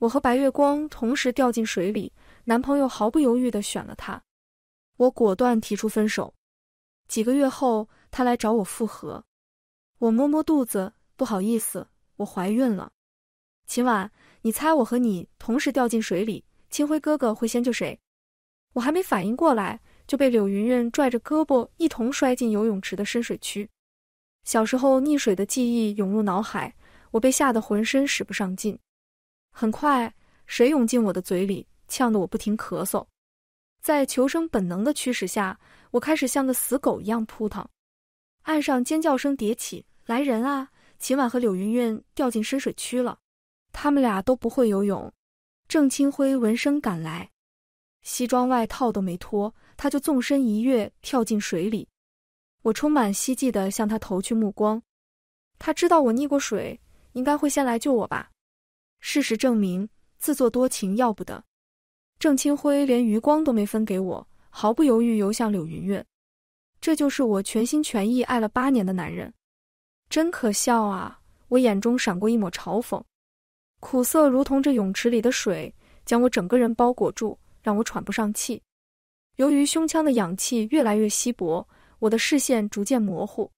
我和白月光同时掉进水里，男朋友毫不犹豫的选了她，我果断提出分手。几个月后，他来找我复合，我摸摸肚子，不好意思，我怀孕了。秦婉，你猜我和你同时掉进水里，清辉哥哥会先救谁？我还没反应过来，就被柳云云拽着胳膊，一同摔进游泳池的深水区。小时候溺水的记忆涌入脑海，我被吓得浑身使不上劲。很快，水涌进我的嘴里，呛得我不停咳嗽。在求生本能的驱使下，我开始像个死狗一样扑腾。岸上尖叫声迭起，来人啊！秦婉和柳云云掉进深水区了，他们俩都不会游泳。郑清辉闻声赶来，西装外套都没脱，他就纵身一跃跳进水里。我充满希冀的向他投去目光，他知道我溺过水，应该会先来救我吧。事实证明，自作多情要不得。郑清辉连余光都没分给我，毫不犹豫游向柳云云。这就是我全心全意爱了八年的男人，真可笑啊！我眼中闪过一抹嘲讽，苦涩如同这泳池里的水，将我整个人包裹住，让我喘不上气。由于胸腔的氧气越来越稀薄，我的视线逐渐模糊。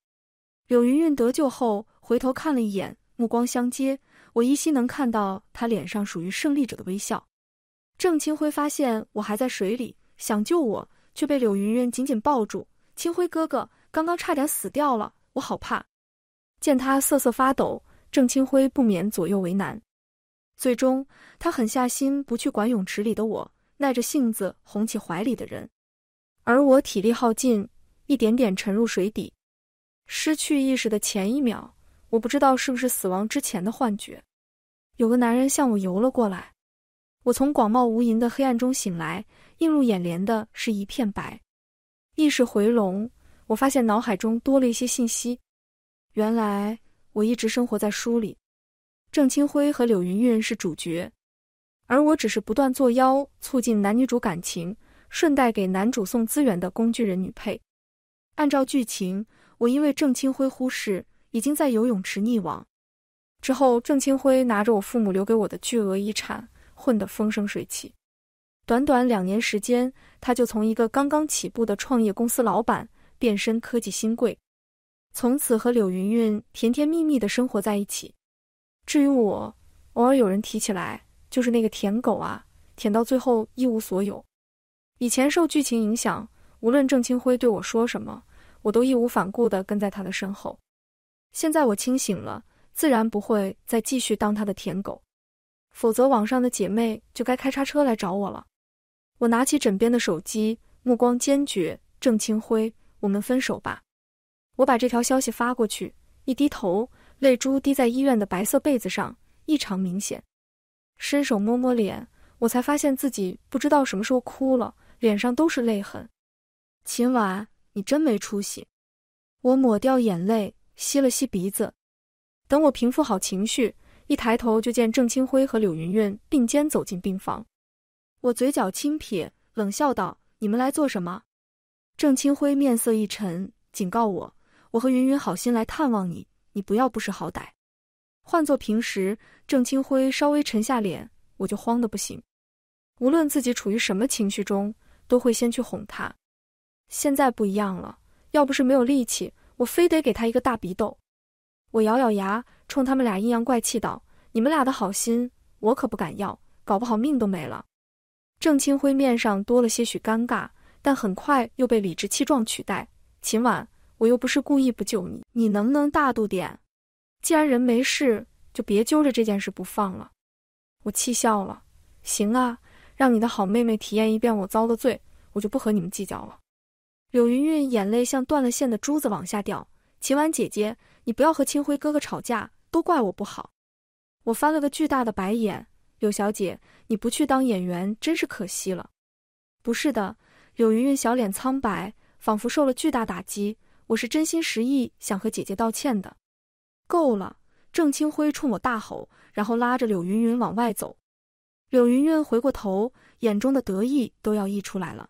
柳云云得救后，回头看了一眼，目光相接。我依稀能看到他脸上属于胜利者的微笑。郑清辉发现我还在水里，想救我，却被柳云云紧紧抱住。清辉哥哥，刚刚差点死掉了，我好怕。见他瑟瑟发抖，郑清辉不免左右为难。最终，他狠下心不去管泳池里的我，耐着性子哄起怀里的人。而我体力耗尽，一点点沉入水底，失去意识的前一秒。我不知道是不是死亡之前的幻觉。有个男人向我游了过来。我从广袤无垠的黑暗中醒来，映入眼帘的是一片白。意识回笼，我发现脑海中多了一些信息。原来我一直生活在书里，郑清辉和柳云云是主角，而我只是不断作妖，促进男女主感情，顺带给男主送资源的工具人女配。按照剧情，我因为郑清辉忽视。已经在游泳池溺亡，之后，郑清辉拿着我父母留给我的巨额遗产，混得风生水起。短短两年时间，他就从一个刚刚起步的创业公司老板，变身科技新贵，从此和柳云云甜甜蜜蜜的生活在一起。至于我，偶尔有人提起来，就是那个舔狗啊，舔到最后一无所有。以前受剧情影响，无论郑清辉对我说什么，我都义无反顾地跟在他的身后。现在我清醒了，自然不会再继续当他的舔狗，否则网上的姐妹就该开叉车来找我了。我拿起枕边的手机，目光坚决：“郑清辉，我们分手吧。”我把这条消息发过去，一低头，泪珠滴在医院的白色被子上，异常明显。伸手摸摸脸，我才发现自己不知道什么时候哭了，脸上都是泪痕。秦婉，你真没出息！我抹掉眼泪。吸了吸鼻子，等我平复好情绪，一抬头就见郑清辉和柳云云并肩走进病房。我嘴角轻撇，冷笑道：“你们来做什么？”郑清辉面色一沉，警告我：“我和云云好心来探望你，你不要不识好歹。”换做平时，郑清辉稍微沉下脸，我就慌的不行。无论自己处于什么情绪中，都会先去哄他。现在不一样了，要不是没有力气。我非得给他一个大鼻窦！我咬咬牙，冲他们俩阴阳怪气道：“你们俩的好心，我可不敢要，搞不好命都没了。”郑清辉面上多了些许尴尬，但很快又被理直气壮取代。秦婉，我又不是故意不救你，你能不能大度点？既然人没事，就别揪着这件事不放了。我气笑了，行啊，让你的好妹妹体验一遍我遭的罪，我就不和你们计较了。柳云云眼泪像断了线的珠子往下掉。秦婉姐姐，你不要和清辉哥哥吵架，都怪我不好。我翻了个巨大的白眼。柳小姐，你不去当演员真是可惜了。不是的，柳云云小脸苍白，仿佛受了巨大打击。我是真心实意想和姐姐道歉的。够了！郑清辉冲我大吼，然后拉着柳云云往外走。柳云云回过头，眼中的得意都要溢出来了。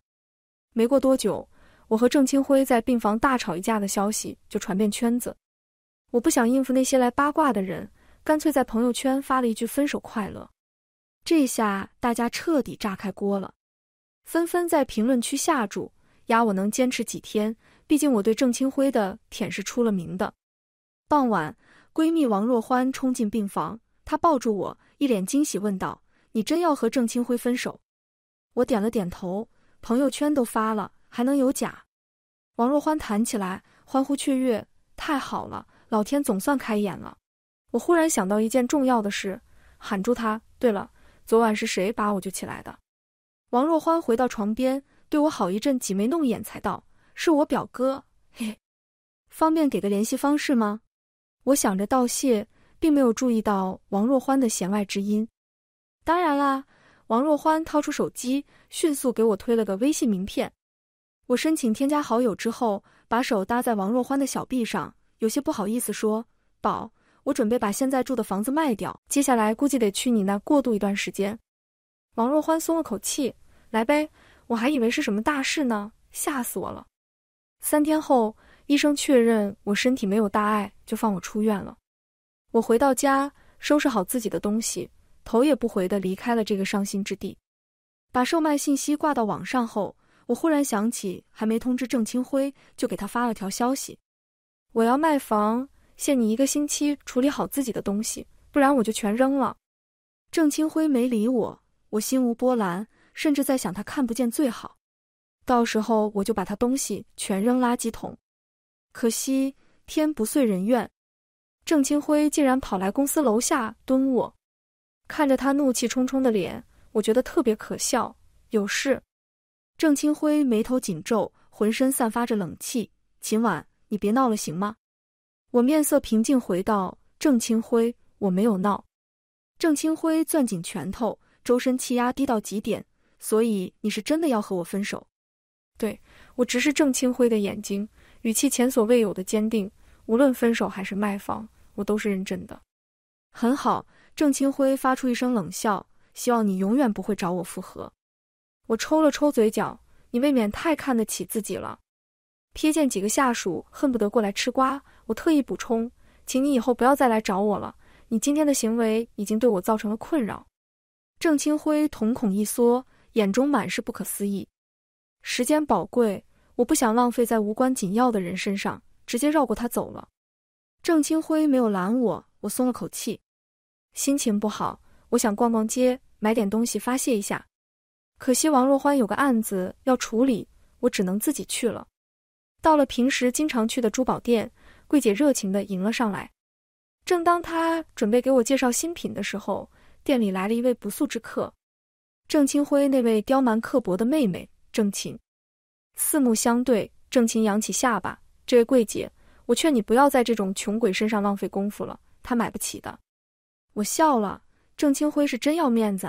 没过多久。我和郑清辉在病房大吵一架的消息就传遍圈子，我不想应付那些来八卦的人，干脆在朋友圈发了一句“分手快乐”。这下大家彻底炸开锅了，纷纷在评论区下注压我能坚持几天。毕竟我对郑清辉的舔是出了名的。傍晚，闺蜜王若欢冲进病房，她抱住我，一脸惊喜问道：“你真要和郑清辉分手？”我点了点头，朋友圈都发了，还能有假？王若欢弹起来，欢呼雀跃，太好了，老天总算开眼了。我忽然想到一件重要的事，喊住他。对了，昨晚是谁把我救起来的？王若欢回到床边，对我好一阵挤眉弄眼，才道：“是我表哥，嘿，方便给个联系方式吗？”我想着道谢，并没有注意到王若欢的弦外之音。当然啦，王若欢掏出手机，迅速给我推了个微信名片。我申请添加好友之后，把手搭在王若欢的小臂上，有些不好意思说：“宝，我准备把现在住的房子卖掉，接下来估计得去你那过渡一段时间。”王若欢松了口气：“来呗，我还以为是什么大事呢，吓死我了。”三天后，医生确认我身体没有大碍，就放我出院了。我回到家，收拾好自己的东西，头也不回的离开了这个伤心之地，把售卖信息挂到网上后。我忽然想起还没通知郑清辉，就给他发了条消息：“我要卖房，限你一个星期处理好自己的东西，不然我就全扔了。”郑清辉没理我，我心无波澜，甚至在想他看不见最好，到时候我就把他东西全扔垃圾桶。可惜天不遂人愿，郑清辉竟然跑来公司楼下蹲我，看着他怒气冲冲的脸，我觉得特别可笑。有事？郑清辉眉头紧皱，浑身散发着冷气。秦婉，你别闹了，行吗？我面色平静，回道：“郑清辉，我没有闹。”郑清辉攥紧拳头，周身气压低到极点。所以你是真的要和我分手？对，我直视郑清辉的眼睛，语气前所未有的坚定。无论分手还是卖房，我都是认真的。很好，郑清辉发出一声冷笑，希望你永远不会找我复合。我抽了抽嘴角，你未免太看得起自己了。瞥见几个下属恨不得过来吃瓜，我特意补充，请你以后不要再来找我了。你今天的行为已经对我造成了困扰。郑清辉瞳孔一缩，眼中满是不可思议。时间宝贵，我不想浪费在无关紧要的人身上，直接绕过他走了。郑清辉没有拦我，我松了口气。心情不好，我想逛逛街，买点东西发泄一下。可惜王若欢有个案子要处理，我只能自己去了。到了平时经常去的珠宝店，柜姐热情的迎了上来。正当她准备给我介绍新品的时候，店里来了一位不速之客——郑清辉那位刁蛮刻薄的妹妹郑琴。四目相对，郑琴扬起下巴：“这位柜姐，我劝你不要在这种穷鬼身上浪费功夫了，他买不起的。”我笑了，郑清辉是真要面子，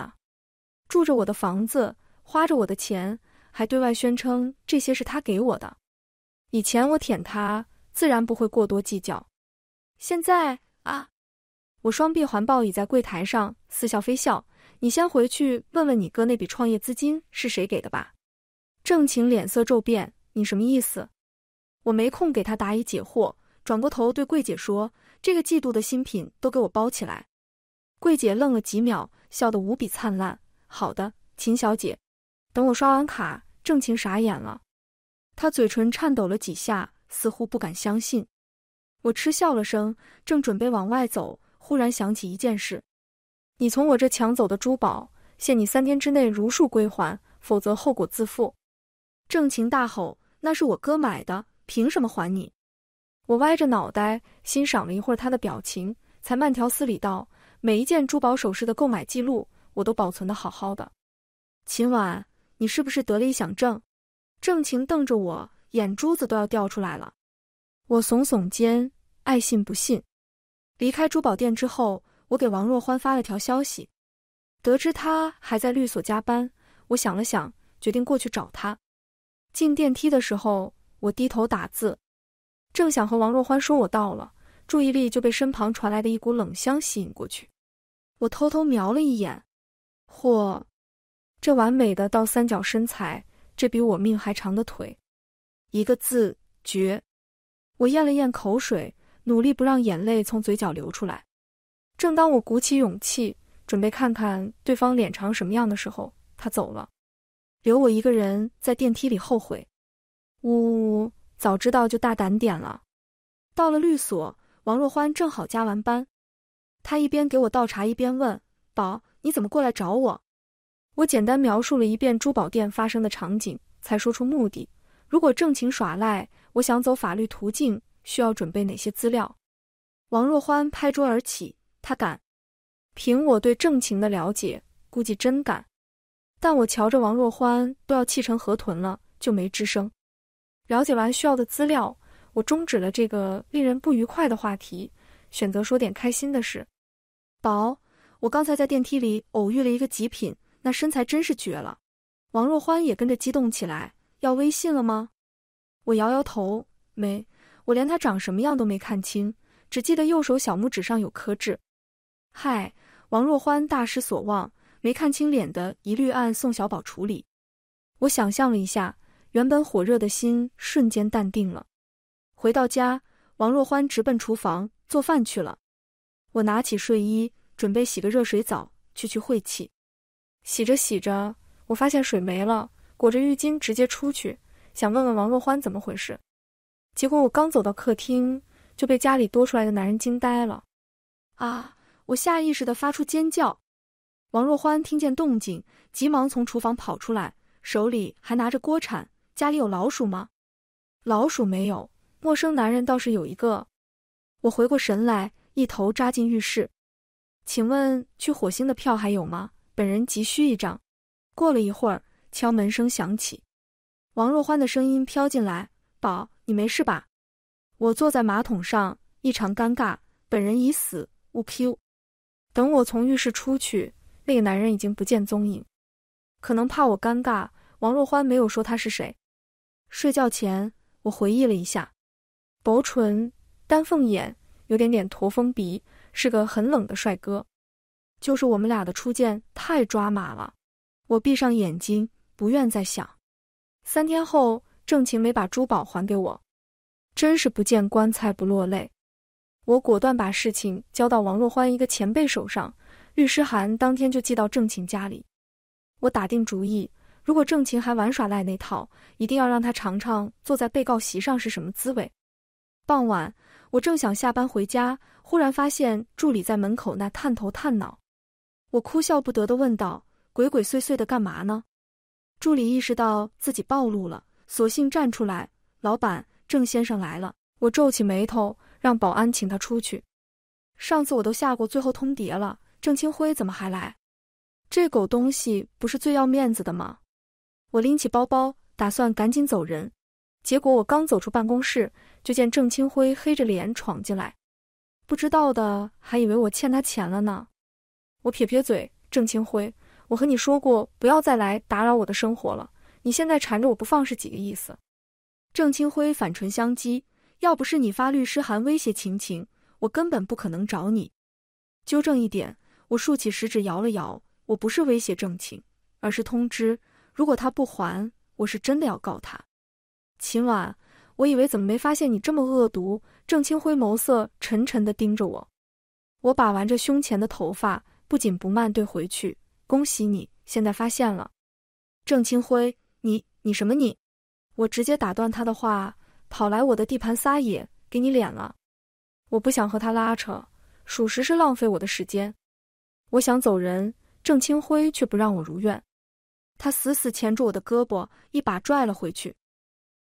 住着我的房子。花着我的钱，还对外宣称这些是他给我的。以前我舔他，自然不会过多计较。现在啊，我双臂环抱倚在柜台上，似笑非笑。你先回去问问你哥那笔创业资金是谁给的吧。郑晴脸色骤变，你什么意思？我没空给他答疑解惑，转过头对柜姐说：“这个季度的新品都给我包起来。”柜姐愣了几秒，笑得无比灿烂。好的，秦小姐。等我刷完卡，郑晴傻眼了，他嘴唇颤抖了几下，似乎不敢相信。我嗤笑了声，正准备往外走，忽然想起一件事：你从我这抢走的珠宝，限你三天之内如数归还，否则后果自负。郑晴大吼：“那是我哥买的，凭什么还你？”我歪着脑袋欣赏了一会儿他的表情，才慢条斯理道：“每一件珠宝首饰的购买记录，我都保存的好好的，秦婉，你是不是得了臆想症？郑情瞪着我，眼珠子都要掉出来了。我耸耸肩，爱信不信。离开珠宝店之后，我给王若欢发了条消息，得知他还在律所加班，我想了想，决定过去找他。进电梯的时候，我低头打字，正想和王若欢说我到了，注意力就被身旁传来的一股冷香吸引过去。我偷偷瞄了一眼，嚯！这完美的倒三角身材，这比我命还长的腿，一个字绝！我咽了咽口水，努力不让眼泪从嘴角流出来。正当我鼓起勇气准备看看对方脸长什么样的时候，他走了，留我一个人在电梯里后悔。呜呜，呜！早知道就大胆点了。到了律所，王若欢正好加完班，他一边给我倒茶一边问：“宝，你怎么过来找我？”我简单描述了一遍珠宝店发生的场景，才说出目的。如果郑情耍赖，我想走法律途径，需要准备哪些资料？王若欢拍桌而起，他敢，凭我对郑情的了解，估计真敢。但我瞧着王若欢都要气成河豚了，就没吱声。了解完需要的资料，我终止了这个令人不愉快的话题，选择说点开心的事。宝，我刚才在电梯里偶遇了一个极品。那身材真是绝了，王若欢也跟着激动起来。要微信了吗？我摇摇头，没。我连他长什么样都没看清，只记得右手小拇指上有颗痣。嗨，王若欢大失所望，没看清脸的，一律按宋小宝处理。我想象了一下，原本火热的心瞬间淡定了。回到家，王若欢直奔厨房做饭去了。我拿起睡衣，准备洗个热水澡，去去晦气。洗着洗着，我发现水没了，裹着浴巾直接出去，想问问王若欢怎么回事。结果我刚走到客厅，就被家里多出来的男人惊呆了。啊！我下意识的发出尖叫。王若欢听见动静，急忙从厨房跑出来，手里还拿着锅铲。家里有老鼠吗？老鼠没有，陌生男人倒是有一个。我回过神来，一头扎进浴室。请问去火星的票还有吗？本人急需一张。过了一会儿，敲门声响起，王若欢的声音飘进来：“宝，你没事吧？”我坐在马桶上，异常尴尬。本人已死，勿 q。等我从浴室出去，那个男人已经不见踪影。可能怕我尴尬，王若欢没有说他是谁。睡觉前，我回忆了一下：薄唇、丹凤眼、有点点驼峰鼻，是个很冷的帅哥。就是我们俩的初见太抓马了，我闭上眼睛，不愿再想。三天后，郑琴没把珠宝还给我，真是不见棺材不落泪。我果断把事情交到王若欢一个前辈手上，律师函当天就寄到郑琴家里。我打定主意，如果郑琴还玩耍赖那套，一定要让她尝尝坐在被告席上是什么滋味。傍晚，我正想下班回家，忽然发现助理在门口那探头探脑。我哭笑不得的问道：“鬼鬼祟祟的干嘛呢？”助理意识到自己暴露了，索性站出来：“老板，郑先生来了。”我皱起眉头，让保安请他出去。上次我都下过最后通牒了，郑清辉怎么还来？这狗东西不是最要面子的吗？我拎起包包，打算赶紧走人。结果我刚走出办公室，就见郑清辉黑着脸闯进来，不知道的还以为我欠他钱了呢。我撇撇嘴，郑清辉，我和你说过不要再来打扰我的生活了，你现在缠着我不放是几个意思？郑清辉反唇相讥，要不是你发律师函威胁晴晴，我根本不可能找你。纠正一点，我竖起食指摇了摇，我不是威胁郑晴，而是通知，如果他不还，我是真的要告他。秦婉，我以为怎么没发现你这么恶毒？郑清辉眸色沉沉的盯着我，我把玩着胸前的头发。不紧不慢对回去，恭喜你，现在发现了。郑清辉，你你什么你？我直接打断他的话，跑来我的地盘撒野，给你脸了。我不想和他拉扯，属实是浪费我的时间。我想走人，郑清辉却不让我如愿，他死死钳住我的胳膊，一把拽了回去。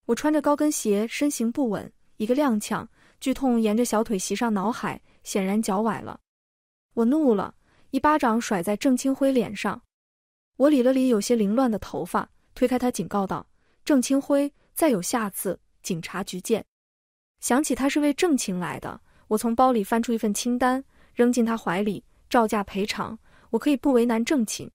我穿着高跟鞋，身形不稳，一个踉跄，剧痛沿着小腿袭上脑海，显然脚崴了。我怒了。一巴掌甩在郑清辉脸上，我理了理有些凌乱的头发，推开他，警告道：“郑清辉，再有下次，警察局见。”想起他是为郑清来的，我从包里翻出一份清单，扔进他怀里，照价赔偿。我可以不为难郑清。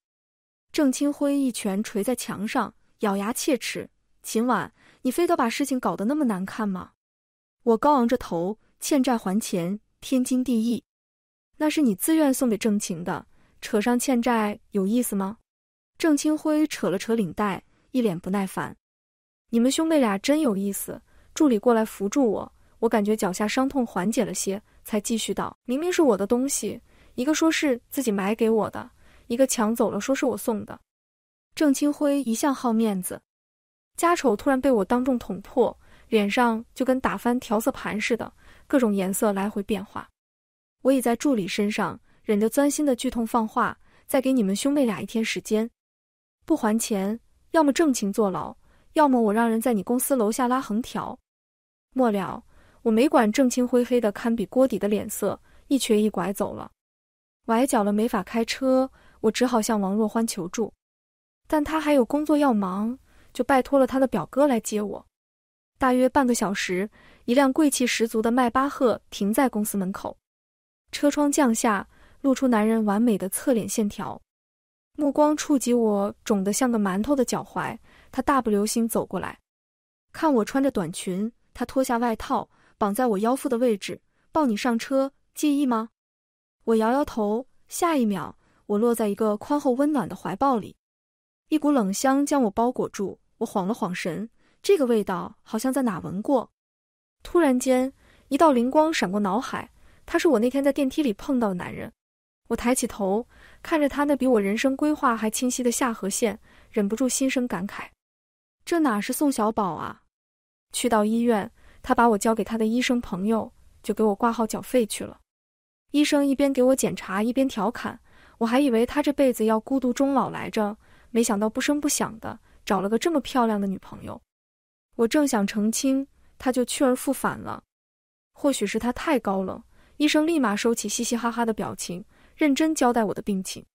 郑清辉一拳捶在墙上，咬牙切齿：“秦婉，你非得把事情搞得那么难看吗？”我高昂着头，欠债还钱，天经地义。那是你自愿送给郑晴的，扯上欠债有意思吗？郑清辉扯了扯领带，一脸不耐烦。你们兄妹俩真有意思。助理过来扶住我，我感觉脚下伤痛缓解了些，才继续道：“明明是我的东西，一个说是自己买给我的，一个抢走了说是我送的。”郑清辉一向好面子，家丑突然被我当众捅破，脸上就跟打翻调色盘似的，各种颜色来回变化。我已在助理身上忍着钻心的剧痛放话，再给你们兄妹俩一天时间，不还钱，要么正清坐牢，要么我让人在你公司楼下拉横条。末了，我没管郑清灰黑的堪比锅底的脸色，一瘸一拐走了，崴脚了没法开车，我只好向王若欢求助，但他还有工作要忙，就拜托了他的表哥来接我。大约半个小时，一辆贵气十足的迈巴赫停在公司门口。车窗降下，露出男人完美的侧脸线条，目光触及我肿得像个馒头的脚踝。他大步流星走过来，看我穿着短裙，他脱下外套绑在我腰腹的位置，抱你上车，介意吗？我摇摇头。下一秒，我落在一个宽厚温暖的怀抱里，一股冷香将我包裹住。我晃了晃神，这个味道好像在哪闻过。突然间，一道灵光闪过脑海。他是我那天在电梯里碰到的男人，我抬起头看着他那比我人生规划还清晰的下颌线，忍不住心生感慨，这哪是宋小宝啊？去到医院，他把我交给他的医生朋友，就给我挂号缴费去了。医生一边给我检查，一边调侃，我还以为他这辈子要孤独终老来着，没想到不声不响的找了个这么漂亮的女朋友。我正想澄清，他就去而复返了。或许是他太高冷。医生立马收起嘻嘻哈哈的表情，认真交代我的病情。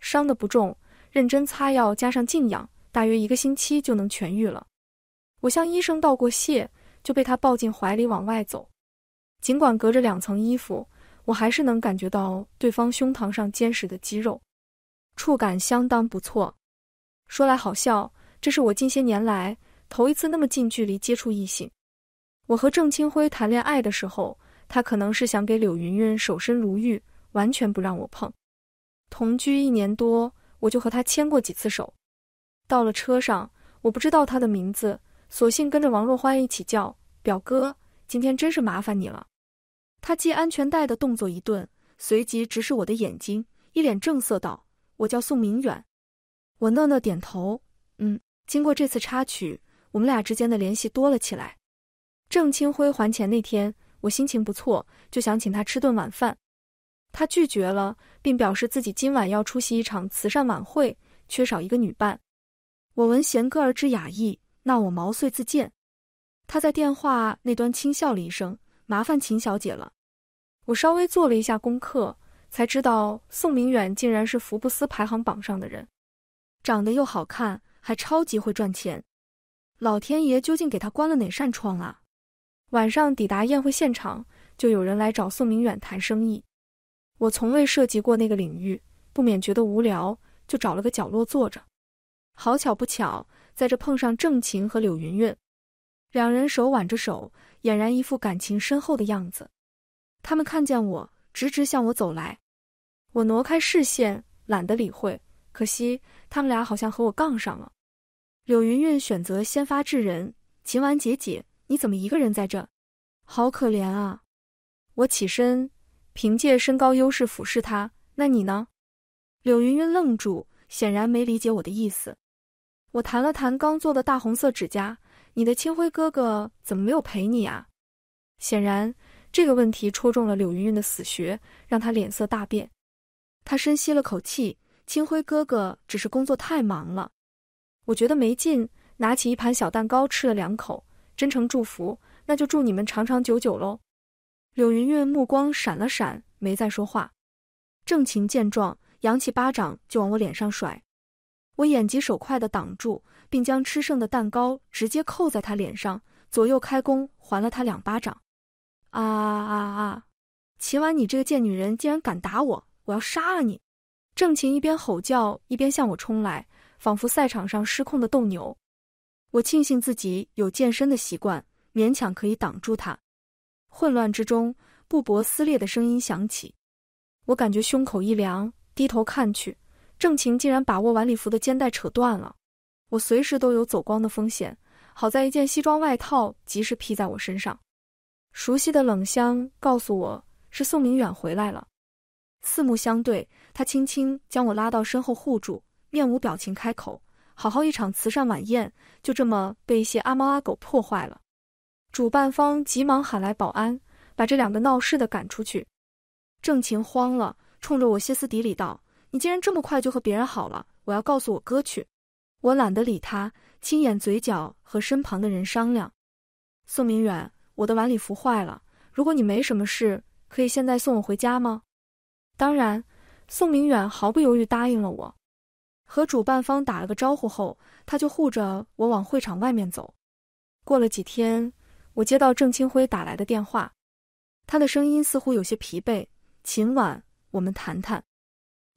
伤的不重，认真擦药加上静养，大约一个星期就能痊愈了。我向医生道过谢，就被他抱进怀里往外走。尽管隔着两层衣服，我还是能感觉到对方胸膛上坚实的肌肉，触感相当不错。说来好笑，这是我近些年来头一次那么近距离接触异性。我和郑清辉谈恋爱的时候。他可能是想给柳云云守身如玉，完全不让我碰。同居一年多，我就和他牵过几次手。到了车上，我不知道他的名字，索性跟着王若欢一起叫表哥。今天真是麻烦你了。他系安全带的动作一顿，随即直视我的眼睛，一脸正色道：“我叫宋明远。”我讷讷点头，嗯。经过这次插曲，我们俩之间的联系多了起来。郑清辉还钱那天。我心情不错，就想请他吃顿晚饭，他拒绝了，并表示自己今晚要出席一场慈善晚会，缺少一个女伴。我闻弦歌而知雅意，那我毛遂自荐。他在电话那端轻笑了一声：“麻烦秦小姐了。”我稍微做了一下功课，才知道宋明远竟然是福布斯排行榜上的人，长得又好看，还超级会赚钱。老天爷究竟给他关了哪扇窗啊？晚上抵达宴会现场，就有人来找宋明远谈生意。我从未涉及过那个领域，不免觉得无聊，就找了个角落坐着。好巧不巧，在这碰上郑晴和柳云云，两人手挽着手，俨然一副感情深厚的样子。他们看见我，直直向我走来。我挪开视线，懒得理会。可惜他们俩好像和我杠上了。柳云云选择先发制人，秦完结解，你怎么一个人在这？好可怜啊！我起身，凭借身高优势俯视他。那你呢？柳云云愣住，显然没理解我的意思。我弹了弹刚做的大红色指甲。你的清辉哥哥怎么没有陪你啊？显然这个问题戳中了柳云云的死穴，让她脸色大变。她深吸了口气：“清辉哥哥只是工作太忙了，我觉得没劲。”拿起一盘小蛋糕吃了两口。真诚祝福，那就祝你们长长久久喽。柳云云目光闪了闪，没再说话。郑琴见状，扬起巴掌就往我脸上甩，我眼疾手快的挡住，并将吃剩的蛋糕直接扣在她脸上，左右开弓还了她两巴掌。啊啊啊！秦婉，你这个贱女人，竟然敢打我！我要杀了你！郑琴一边吼叫，一边向我冲来，仿佛赛场上失控的斗牛。我庆幸自己有健身的习惯，勉强可以挡住他。混乱之中，布帛撕裂的声音响起，我感觉胸口一凉，低头看去，郑情竟然把握晚礼服的肩带扯断了。我随时都有走光的风险，好在一件西装外套及时披在我身上。熟悉的冷香告诉我，是宋明远回来了。四目相对，他轻轻将我拉到身后护住，面无表情开口。好好一场慈善晚宴，就这么被一些阿猫阿狗破坏了。主办方急忙喊来保安，把这两个闹事的赶出去。郑情慌了，冲着我歇斯底里道：“你竟然这么快就和别人好了！我要告诉我哥去。”我懒得理他，亲眼嘴角，和身旁的人商量：“宋明远，我的晚礼服坏了，如果你没什么事，可以现在送我回家吗？”当然，宋明远毫不犹豫答应了我。和主办方打了个招呼后，他就护着我往会场外面走。过了几天，我接到郑清辉打来的电话，他的声音似乎有些疲惫：“秦晚，我们谈谈。”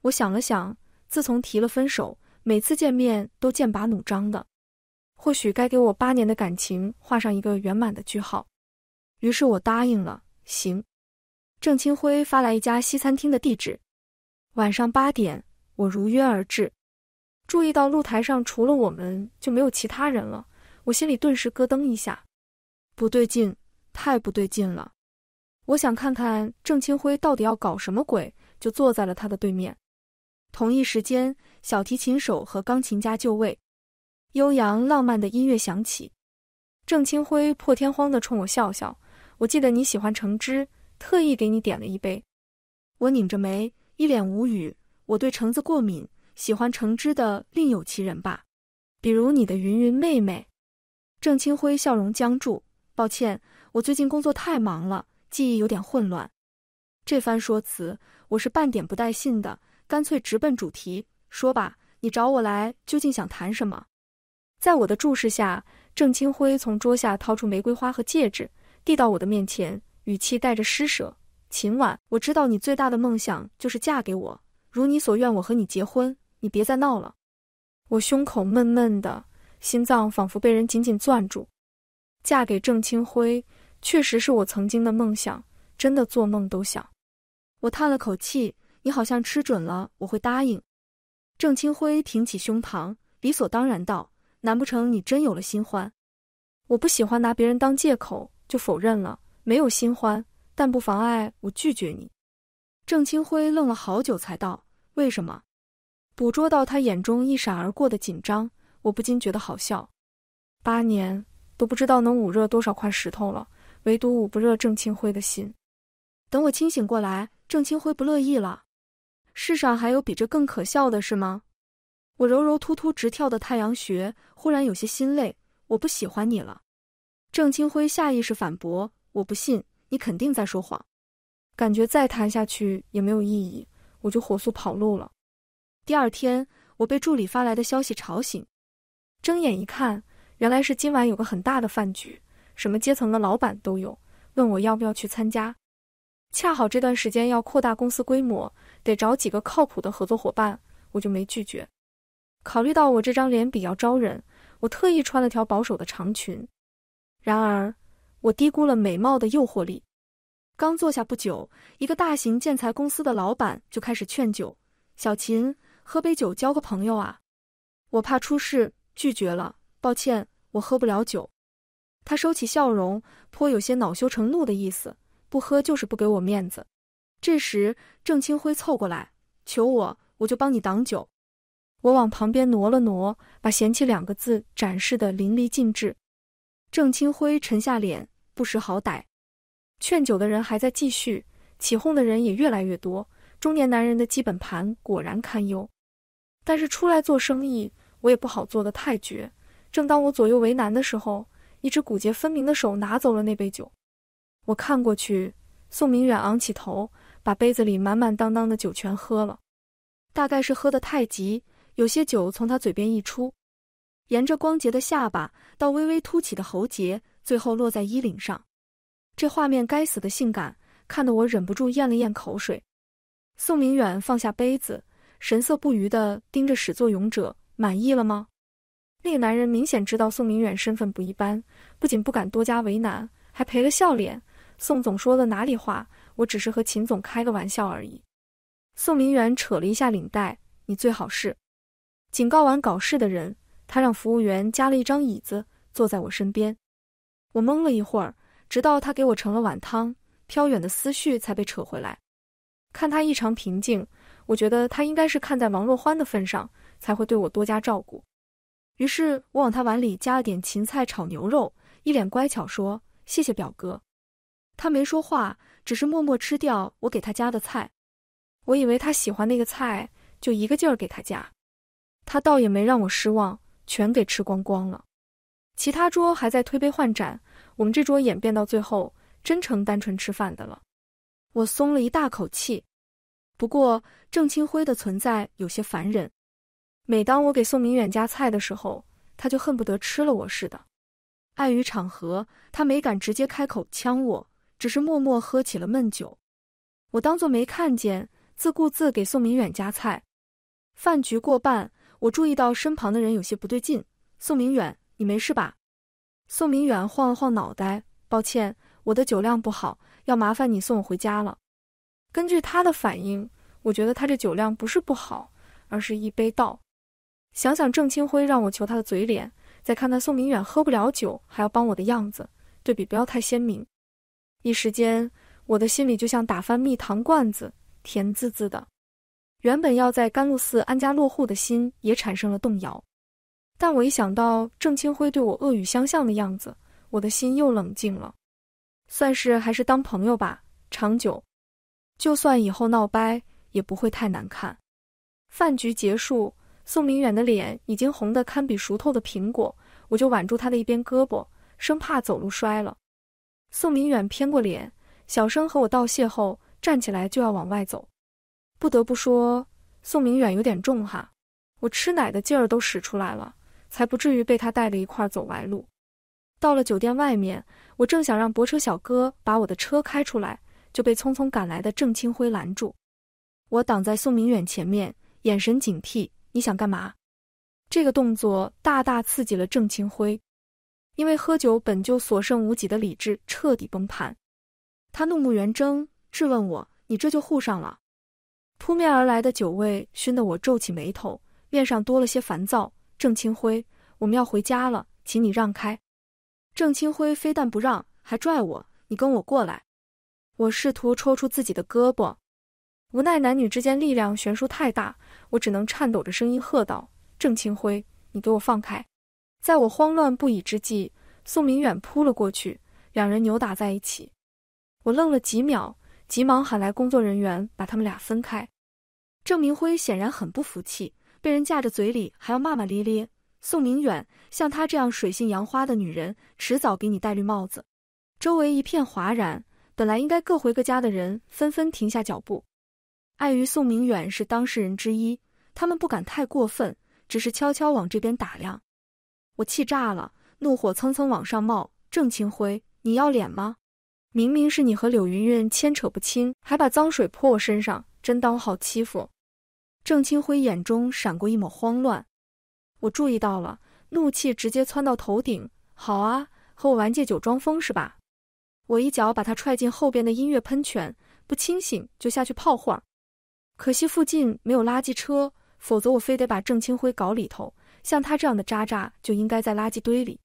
我想了想，自从提了分手，每次见面都剑拔弩张的，或许该给我八年的感情画上一个圆满的句号。于是我答应了。行。郑清辉发来一家西餐厅的地址。晚上八点，我如约而至。注意到露台上除了我们就没有其他人了，我心里顿时咯噔一下，不对劲，太不对劲了！我想看看郑清辉到底要搞什么鬼，就坐在了他的对面。同一时间，小提琴手和钢琴家就位，悠扬浪漫的音乐响起。郑清辉破天荒地冲我笑笑，我记得你喜欢橙汁，特意给你点了一杯。我拧着眉，一脸无语，我对橙子过敏。喜欢橙汁的另有其人吧，比如你的云云妹妹。郑清辉笑容僵住，抱歉，我最近工作太忙了，记忆有点混乱。这番说辞我是半点不带信的，干脆直奔主题，说吧，你找我来究竟想谈什么？在我的注视下，郑清辉从桌下掏出玫瑰花和戒指，递到我的面前，语气带着施舍：“秦婉，我知道你最大的梦想就是嫁给我，如你所愿，我和你结婚。”你别再闹了，我胸口闷闷的，心脏仿佛被人紧紧攥住。嫁给郑清辉确实是我曾经的梦想，真的做梦都想。我叹了口气，你好像吃准了我会答应。郑清辉挺起胸膛，理所当然道：“难不成你真有了新欢？”我不喜欢拿别人当借口就否认了，没有新欢，但不妨碍我拒绝你。郑清辉愣了好久，才道：“为什么？”捕捉到他眼中一闪而过的紧张，我不禁觉得好笑。八年都不知道能捂热多少块石头了，唯独捂不热郑清辉的心。等我清醒过来，郑清辉不乐意了。世上还有比这更可笑的事吗？我揉揉突突直跳的太阳穴，忽然有些心累。我不喜欢你了。郑清辉下意识反驳：“我不信，你肯定在说谎。”感觉再谈下去也没有意义，我就火速跑路了。第二天，我被助理发来的消息吵醒，睁眼一看，原来是今晚有个很大的饭局，什么阶层的老板都有，问我要不要去参加。恰好这段时间要扩大公司规模，得找几个靠谱的合作伙伴，我就没拒绝。考虑到我这张脸比较招人，我特意穿了条保守的长裙。然而，我低估了美貌的诱惑力。刚坐下不久，一个大型建材公司的老板就开始劝酒，小秦。喝杯酒交个朋友啊！我怕出事，拒绝了。抱歉，我喝不了酒。他收起笑容，颇有些恼羞成怒的意思。不喝就是不给我面子。这时，郑清辉凑过来求我，我就帮你挡酒。我往旁边挪了挪，把嫌弃两个字展示的淋漓尽致。郑清辉沉下脸，不识好歹。劝酒的人还在继续，起哄的人也越来越多。中年男人的基本盘果然堪忧。但是出来做生意，我也不好做得太绝。正当我左右为难的时候，一只骨节分明的手拿走了那杯酒。我看过去，宋明远昂起头，把杯子里满满当当的酒全喝了。大概是喝得太急，有些酒从他嘴边溢出，沿着光洁的下巴到微微凸起的喉结，最后落在衣领上。这画面该死的性感，看得我忍不住咽了咽口水。宋明远放下杯子。神色不愉地盯着始作俑者，满意了吗？那个男人明显知道宋明远身份不一般，不仅不敢多加为难，还赔了笑脸。宋总说的哪里话？我只是和秦总开个玩笑而已。宋明远扯了一下领带，你最好是警告完搞事的人，他让服务员加了一张椅子，坐在我身边。我懵了一会儿，直到他给我盛了碗汤，飘远的思绪才被扯回来。看他异常平静。我觉得他应该是看在王若欢的份上，才会对我多加照顾。于是，我往他碗里加了点芹菜炒牛肉，一脸乖巧说：“谢谢表哥。”他没说话，只是默默吃掉我给他加的菜。我以为他喜欢那个菜，就一个劲儿给他加。他倒也没让我失望，全给吃光光了。其他桌还在推杯换盏，我们这桌演变到最后，真成单纯吃饭的了。我松了一大口气。不过郑清辉的存在有些烦人，每当我给宋明远夹菜的时候，他就恨不得吃了我似的。碍于场合，他没敢直接开口呛我，只是默默喝起了闷酒。我当作没看见，自顾自给宋明远夹菜。饭局过半，我注意到身旁的人有些不对劲。宋明远，你没事吧？宋明远晃了晃脑袋，抱歉，我的酒量不好，要麻烦你送我回家了。根据他的反应，我觉得他这酒量不是不好，而是一杯倒。想想郑清辉让我求他的嘴脸，再看看宋明远喝不了酒还要帮我的样子，对比不要太鲜明。一时间，我的心里就像打翻蜜糖罐子，甜滋滋的。原本要在甘露寺安家落户的心也产生了动摇，但我一想到郑清辉对我恶语相向的样子，我的心又冷静了，算是还是当朋友吧，长久。就算以后闹掰，也不会太难看。饭局结束，宋明远的脸已经红得堪比熟透的苹果，我就挽住他的一边胳膊，生怕走路摔了。宋明远偏过脸，小声和我道谢后，站起来就要往外走。不得不说，宋明远有点重哈，我吃奶的劲儿都使出来了，才不至于被他带着一块走歪路。到了酒店外面，我正想让泊车小哥把我的车开出来。就被匆匆赶来的郑清辉拦住，我挡在宋明远前面，眼神警惕。你想干嘛？这个动作大大刺激了郑清辉，因为喝酒本就所剩无几的理智彻底崩盘，他怒目圆睁，质问我：“你这就护上了？”扑面而来的酒味熏得我皱起眉头，面上多了些烦躁。郑清辉，我们要回家了，请你让开。郑清辉非但不让，还拽我：“你跟我过来。”我试图抽出自己的胳膊，无奈男女之间力量悬殊太大，我只能颤抖着声音喝道：“郑清辉，你给我放开！”在我慌乱不已之际，宋明远扑了过去，两人扭打在一起。我愣了几秒，急忙喊来工作人员把他们俩分开。郑明辉显然很不服气，被人架着，嘴里还要骂骂咧咧：“宋明远，像他这样水性杨花的女人，迟早给你戴绿帽子。”周围一片哗然。本来应该各回各家的人纷纷停下脚步，碍于宋明远是当事人之一，他们不敢太过分，只是悄悄往这边打量。我气炸了，怒火蹭蹭往上冒。郑清辉，你要脸吗？明明是你和柳云云牵扯不清，还把脏水泼我身上，真当我好欺负？郑清辉眼中闪过一抹慌乱，我注意到了，怒气直接窜到头顶。好啊，和我玩借酒装疯是吧？我一脚把他踹进后边的音乐喷泉，不清醒就下去泡会儿。可惜附近没有垃圾车，否则我非得把郑清辉搞里头。像他这样的渣渣就应该在垃圾堆里。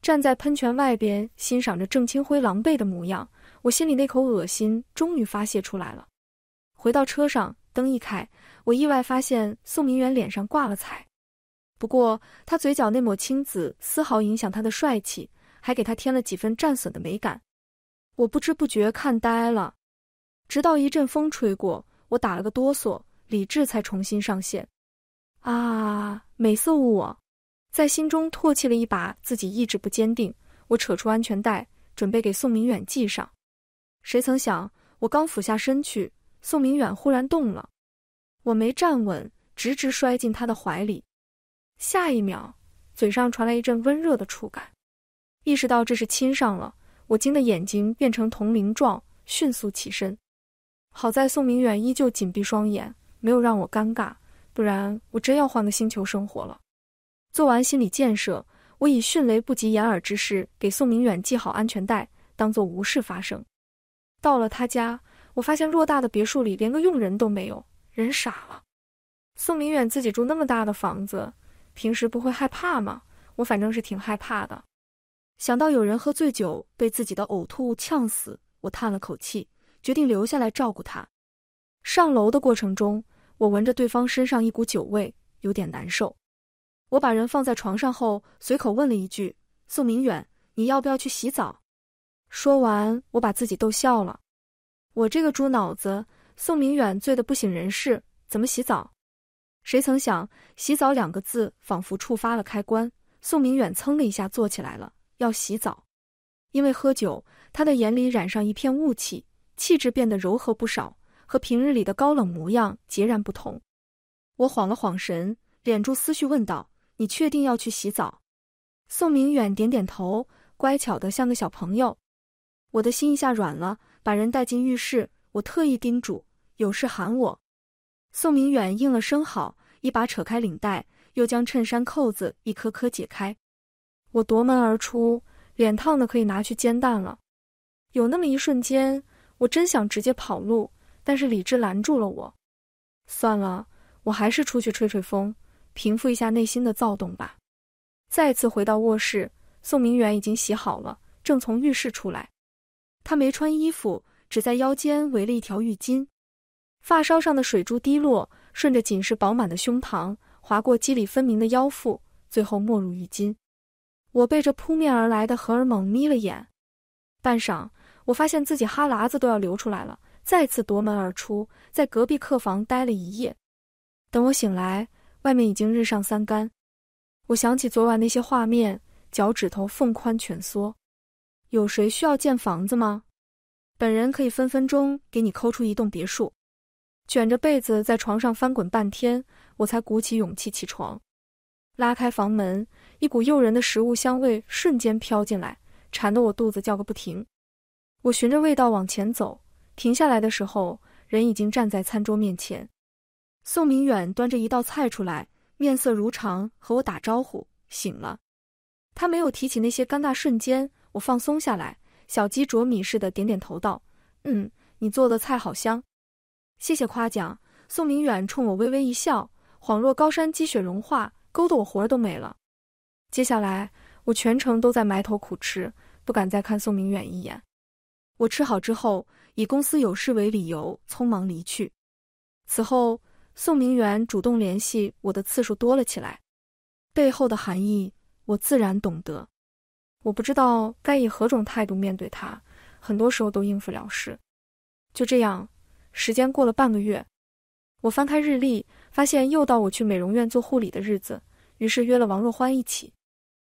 站在喷泉外边欣赏着郑清辉狼狈的模样，我心里那口恶心终于发泄出来了。回到车上，灯一开，我意外发现宋明远脸上挂了彩，不过他嘴角那抹青紫丝毫影响他的帅气，还给他添了几分战损的美感。我不知不觉看呆了，直到一阵风吹过，我打了个哆嗦，理智才重新上线。啊，美色误我在心中唾弃了一把自己意志不坚定。我扯出安全带，准备给宋明远系上。谁曾想，我刚俯下身去，宋明远忽然动了，我没站稳，直直摔进他的怀里。下一秒，嘴上传来一阵温热的触感，意识到这是亲上了。我惊得眼睛变成铜铃状，迅速起身。好在宋明远依旧紧闭双眼，没有让我尴尬，不然我真要换个星球生活了。做完心理建设，我以迅雷不及掩耳之势给宋明远系好安全带，当作无事发生。到了他家，我发现偌大的别墅里连个佣人都没有，人傻了。宋明远自己住那么大的房子，平时不会害怕吗？我反正是挺害怕的。想到有人喝醉酒被自己的呕吐物呛死，我叹了口气，决定留下来照顾他。上楼的过程中，我闻着对方身上一股酒味，有点难受。我把人放在床上后，随口问了一句：“宋明远，你要不要去洗澡？”说完，我把自己逗笑了。我这个猪脑子，宋明远醉得不省人事，怎么洗澡？谁曾想，洗澡两个字仿佛触发了开关，宋明远噌的一下坐起来了。要洗澡，因为喝酒，他的眼里染上一片雾气，气质变得柔和不少，和平日里的高冷模样截然不同。我晃了晃神，敛住思绪问道：“你确定要去洗澡？”宋明远点点头，乖巧的像个小朋友。我的心一下软了，把人带进浴室。我特意叮嘱：“有事喊我。”宋明远应了声好，一把扯开领带，又将衬衫扣子一颗颗解开。我夺门而出，脸烫的可以拿去煎蛋了。有那么一瞬间，我真想直接跑路，但是理智拦住了我。算了，我还是出去吹吹风，平复一下内心的躁动吧。再次回到卧室，宋明远已经洗好了，正从浴室出来。他没穿衣服，只在腰间围了一条浴巾，发梢上的水珠滴落，顺着紧实饱满的胸膛，划过肌理分明的腰腹，最后没入浴巾。我被这扑面而来的荷尔蒙眯了眼，半晌，我发现自己哈喇子都要流出来了，再次夺门而出，在隔壁客房待了一夜。等我醒来，外面已经日上三竿。我想起昨晚那些画面，脚趾头缝宽蜷缩。有谁需要建房子吗？本人可以分分钟给你抠出一栋别墅。卷着被子在床上翻滚半天，我才鼓起勇气起床。拉开房门，一股诱人的食物香味瞬间飘进来，馋得我肚子叫个不停。我循着味道往前走，停下来的时候，人已经站在餐桌面前。宋明远端着一道菜出来，面色如常，和我打招呼：“醒了。”他没有提起那些尴尬瞬间，我放松下来，小鸡啄米似的点点头道：“嗯，你做的菜好香，谢谢夸奖。”宋明远冲我微微一笑，恍若高山积雪融化。勾得我魂儿都没了。接下来，我全程都在埋头苦吃，不敢再看宋明远一眼。我吃好之后，以公司有事为理由，匆忙离去。此后，宋明远主动联系我的次数多了起来，背后的含义我自然懂得。我不知道该以何种态度面对他，很多时候都应付了事。就这样，时间过了半个月。我翻开日历，发现又到我去美容院做护理的日子，于是约了王若欢一起。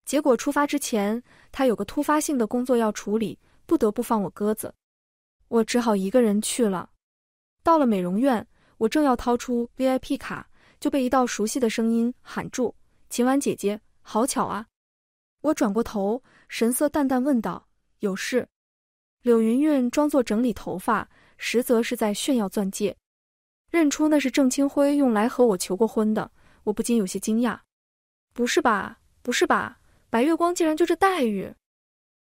结果出发之前，他有个突发性的工作要处理，不得不放我鸽子，我只好一个人去了。到了美容院，我正要掏出 VIP 卡，就被一道熟悉的声音喊住：“秦婉姐姐，好巧啊！”我转过头，神色淡淡问道：“有事？”柳云云装作整理头发，实则是在炫耀钻戒。认出那是郑清辉用来和我求过婚的，我不禁有些惊讶。不是吧？不是吧？白月光竟然就这待遇？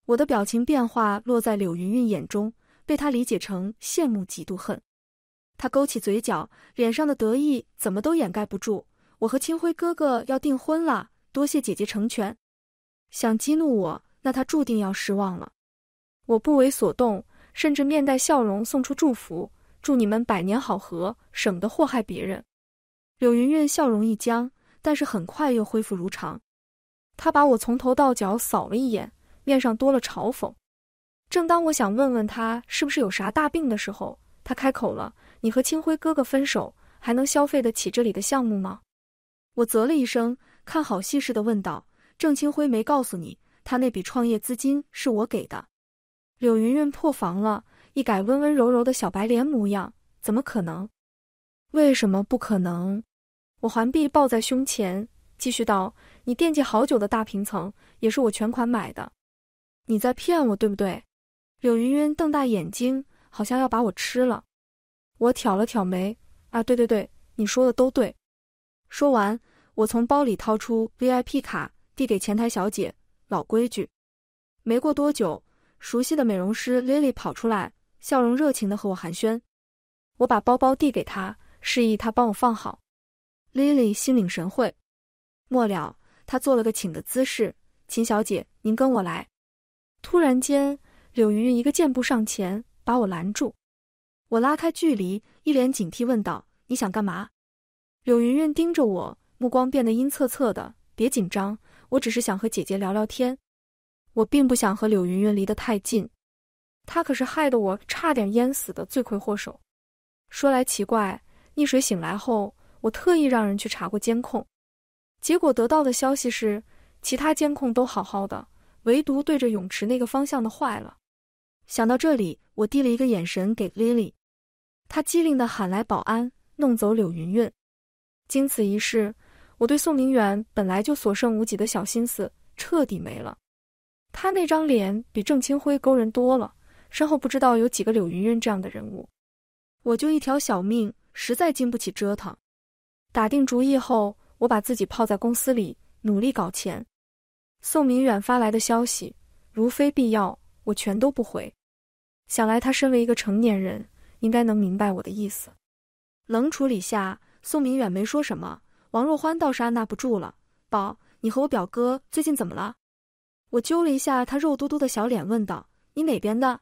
我的表情变化落在柳云云眼中，被她理解成羡慕、嫉妒、恨。她勾起嘴角，脸上的得意怎么都掩盖不住。我和清辉哥哥要订婚了，多谢姐姐成全。想激怒我，那他注定要失望了。我不为所动，甚至面带笑容送出祝福。祝你们百年好合，省得祸害别人。柳云云笑容一僵，但是很快又恢复如常。她把我从头到脚扫了一眼，面上多了嘲讽。正当我想问问他是不是有啥大病的时候，他开口了：“你和清辉哥哥分手，还能消费得起这里的项目吗？”我啧了一声，看好戏似的问道：“郑清辉没告诉你，他那笔创业资金是我给的？”柳云云破防了。一改温温柔柔的小白脸模样，怎么可能？为什么不可能？我环臂抱在胸前，继续道：“你惦记好久的大平层，也是我全款买的。你在骗我，对不对？”柳云云瞪大眼睛，好像要把我吃了。我挑了挑眉：“啊，对对对，你说的都对。”说完，我从包里掏出 VIP 卡，递给前台小姐。老规矩。没过多久，熟悉的美容师 Lily 跑出来。笑容热情的和我寒暄，我把包包递给他，示意他帮我放好。Lily 心领神会，末了，他做了个请的姿势：“秦小姐，您跟我来。”突然间，柳云云一个箭步上前，把我拦住。我拉开距离，一脸警惕问道：“你想干嘛？”柳云云盯着我，目光变得阴恻恻的：“别紧张，我只是想和姐姐聊聊天。”我并不想和柳云云离得太近。他可是害得我差点淹死的罪魁祸首。说来奇怪，溺水醒来后，我特意让人去查过监控，结果得到的消息是，其他监控都好好的，唯独对着泳池那个方向的坏了。想到这里，我递了一个眼神给 Lily，他机灵的喊来保安，弄走柳云云。经此一事，我对宋明远本来就所剩无几的小心思彻底没了。他那张脸比郑清辉勾人多了。身后不知道有几个柳云云这样的人物，我就一条小命，实在经不起折腾。打定主意后，我把自己泡在公司里，努力搞钱。宋明远发来的消息，如非必要，我全都不回。想来他身为一个成年人，应该能明白我的意思。冷处理下，宋明远没说什么。王若欢倒是按捺不住了：“宝，你和我表哥最近怎么了？”我揪了一下他肉嘟嘟的小脸，问道：“你哪边的？”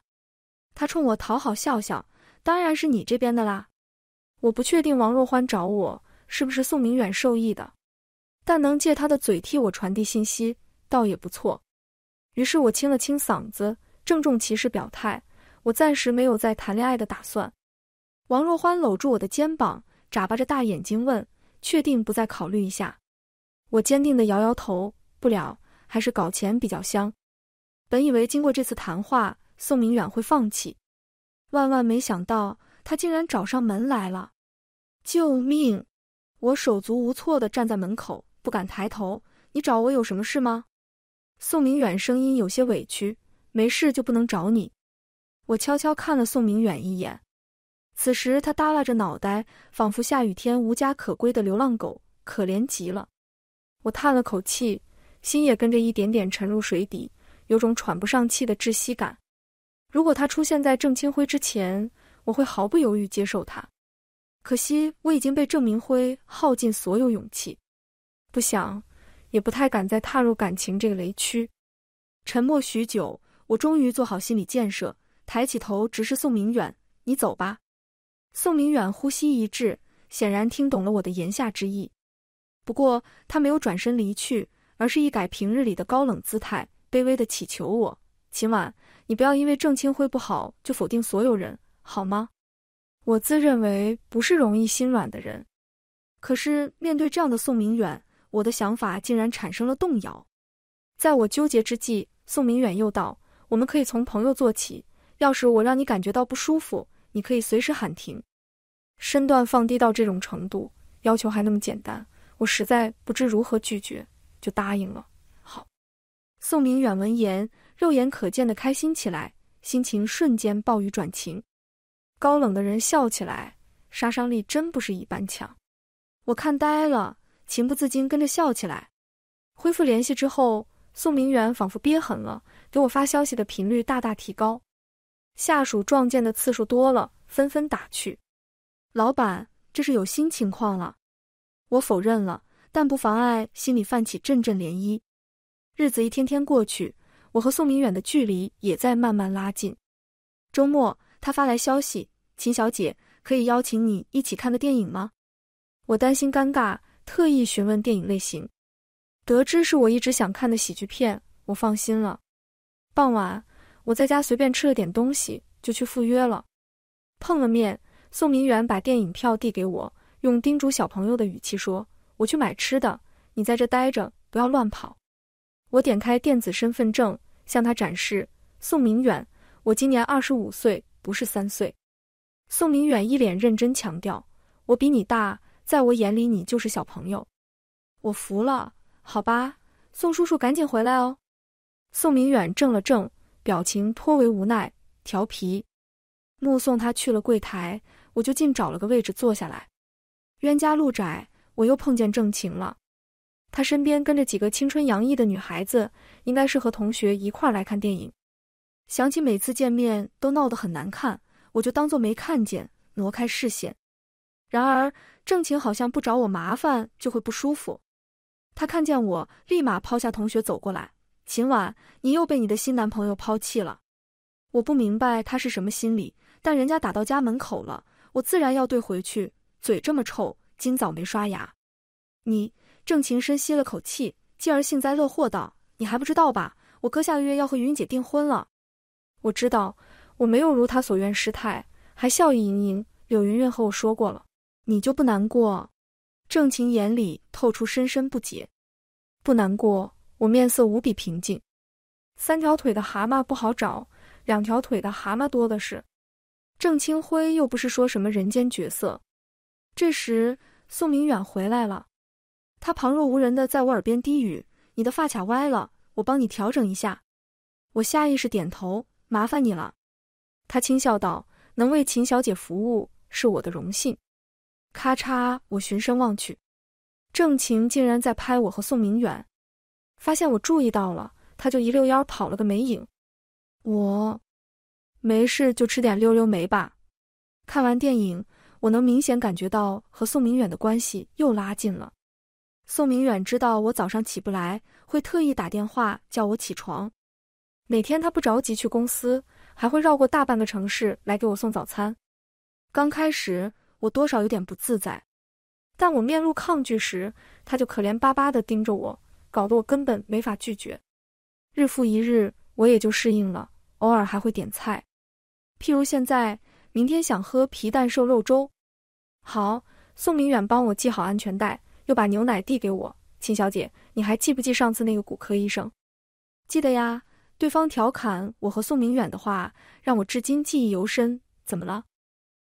他冲我讨好笑笑，当然是你这边的啦。我不确定王若欢找我是不是宋明远授意的，但能借他的嘴替我传递信息，倒也不错。于是我清了清嗓子，郑重其事表态：我暂时没有再谈恋爱的打算。王若欢搂住我的肩膀，眨巴着大眼睛问：“确定不再考虑一下？”我坚定的摇摇头：“不了，还是搞钱比较香。”本以为经过这次谈话。宋明远会放弃，万万没想到他竟然找上门来了！救命！我手足无措的站在门口，不敢抬头。你找我有什么事吗？宋明远声音有些委屈。没事就不能找你？我悄悄看了宋明远一眼，此时他耷拉着脑袋，仿佛下雨天无家可归的流浪狗，可怜极了。我叹了口气，心也跟着一点点沉入水底，有种喘不上气的窒息感。如果他出现在郑清辉之前，我会毫不犹豫接受他。可惜我已经被郑明辉耗尽所有勇气，不想，也不太敢再踏入感情这个雷区。沉默许久，我终于做好心理建设，抬起头直视宋明远：“你走吧。”宋明远呼吸一滞，显然听懂了我的言下之意。不过他没有转身离去，而是一改平日里的高冷姿态，卑微的乞求我：“秦晚。”你不要因为郑清辉不好就否定所有人，好吗？我自认为不是容易心软的人，可是面对这样的宋明远，我的想法竟然产生了动摇。在我纠结之际，宋明远又道：“我们可以从朋友做起，要是我让你感觉到不舒服，你可以随时喊停。身段放低到这种程度，要求还那么简单，我实在不知如何拒绝，就答应了。”好。宋明远闻言。肉眼可见的开心起来，心情瞬间暴雨转晴。高冷的人笑起来，杀伤力真不是一般强。我看呆了，情不自禁跟着笑起来。恢复联系之后，宋明远仿佛憋狠了，给我发消息的频率大大提高。下属撞见的次数多了，纷纷打去。老板，这是有新情况了。我否认了，但不妨碍心里泛起阵阵涟漪。日子一天天过去。我和宋明远的距离也在慢慢拉近。周末，他发来消息：“秦小姐，可以邀请你一起看个电影吗？”我担心尴尬，特意询问电影类型。得知是我一直想看的喜剧片，我放心了。傍晚，我在家随便吃了点东西，就去赴约了。碰了面，宋明远把电影票递给我，用叮嘱小朋友的语气说：“我去买吃的，你在这待着，不要乱跑。”我点开电子身份证，向他展示。宋明远，我今年二十五岁，不是三岁。宋明远一脸认真，强调：“我比你大，在我眼里你就是小朋友。”我服了，好吧。宋叔叔，赶紧回来哦。宋明远怔了怔，表情颇为无奈，调皮，目送他去了柜台，我就竟找了个位置坐下来。冤家路窄，我又碰见郑晴了。他身边跟着几个青春洋溢的女孩子，应该是和同学一块来看电影。想起每次见面都闹得很难看，我就当做没看见，挪开视线。然而郑晴好像不找我麻烦就会不舒服，她看见我立马抛下同学走过来：“秦婉，你又被你的新男朋友抛弃了？”我不明白她是什么心理，但人家打到家门口了，我自然要怼回去。嘴这么臭，今早没刷牙。你。郑情深吸了口气，继而幸灾乐祸道：“你还不知道吧？我哥下个月要和云云姐订婚了。”我知道，我没有如他所愿失态，还笑意盈盈。柳云云和我说过了，你就不难过？郑情眼里透出深深不解。不难过，我面色无比平静。三条腿的蛤蟆不好找，两条腿的蛤蟆多的是。郑清辉又不是说什么人间角色。这时，宋明远回来了。他旁若无人的在我耳边低语：“你的发卡歪了，我帮你调整一下。”我下意识点头：“麻烦你了。”他轻笑道：“能为秦小姐服务是我的荣幸。”咔嚓，我循声望去，郑情竟然在拍我和宋明远。发现我注意到了，他就一溜烟跑了个没影。我没事，就吃点溜溜梅吧。看完电影，我能明显感觉到和宋明远的关系又拉近了。宋明远知道我早上起不来，会特意打电话叫我起床。每天他不着急去公司，还会绕过大半个城市来给我送早餐。刚开始我多少有点不自在，但我面露抗拒时，他就可怜巴巴的盯着我，搞得我根本没法拒绝。日复一日，我也就适应了，偶尔还会点菜，譬如现在，明天想喝皮蛋瘦肉粥。好，宋明远帮我系好安全带。就把牛奶递给我，秦小姐，你还记不记上次那个骨科医生？记得呀。对方调侃我和宋明远的话，让我至今记忆犹深。怎么了？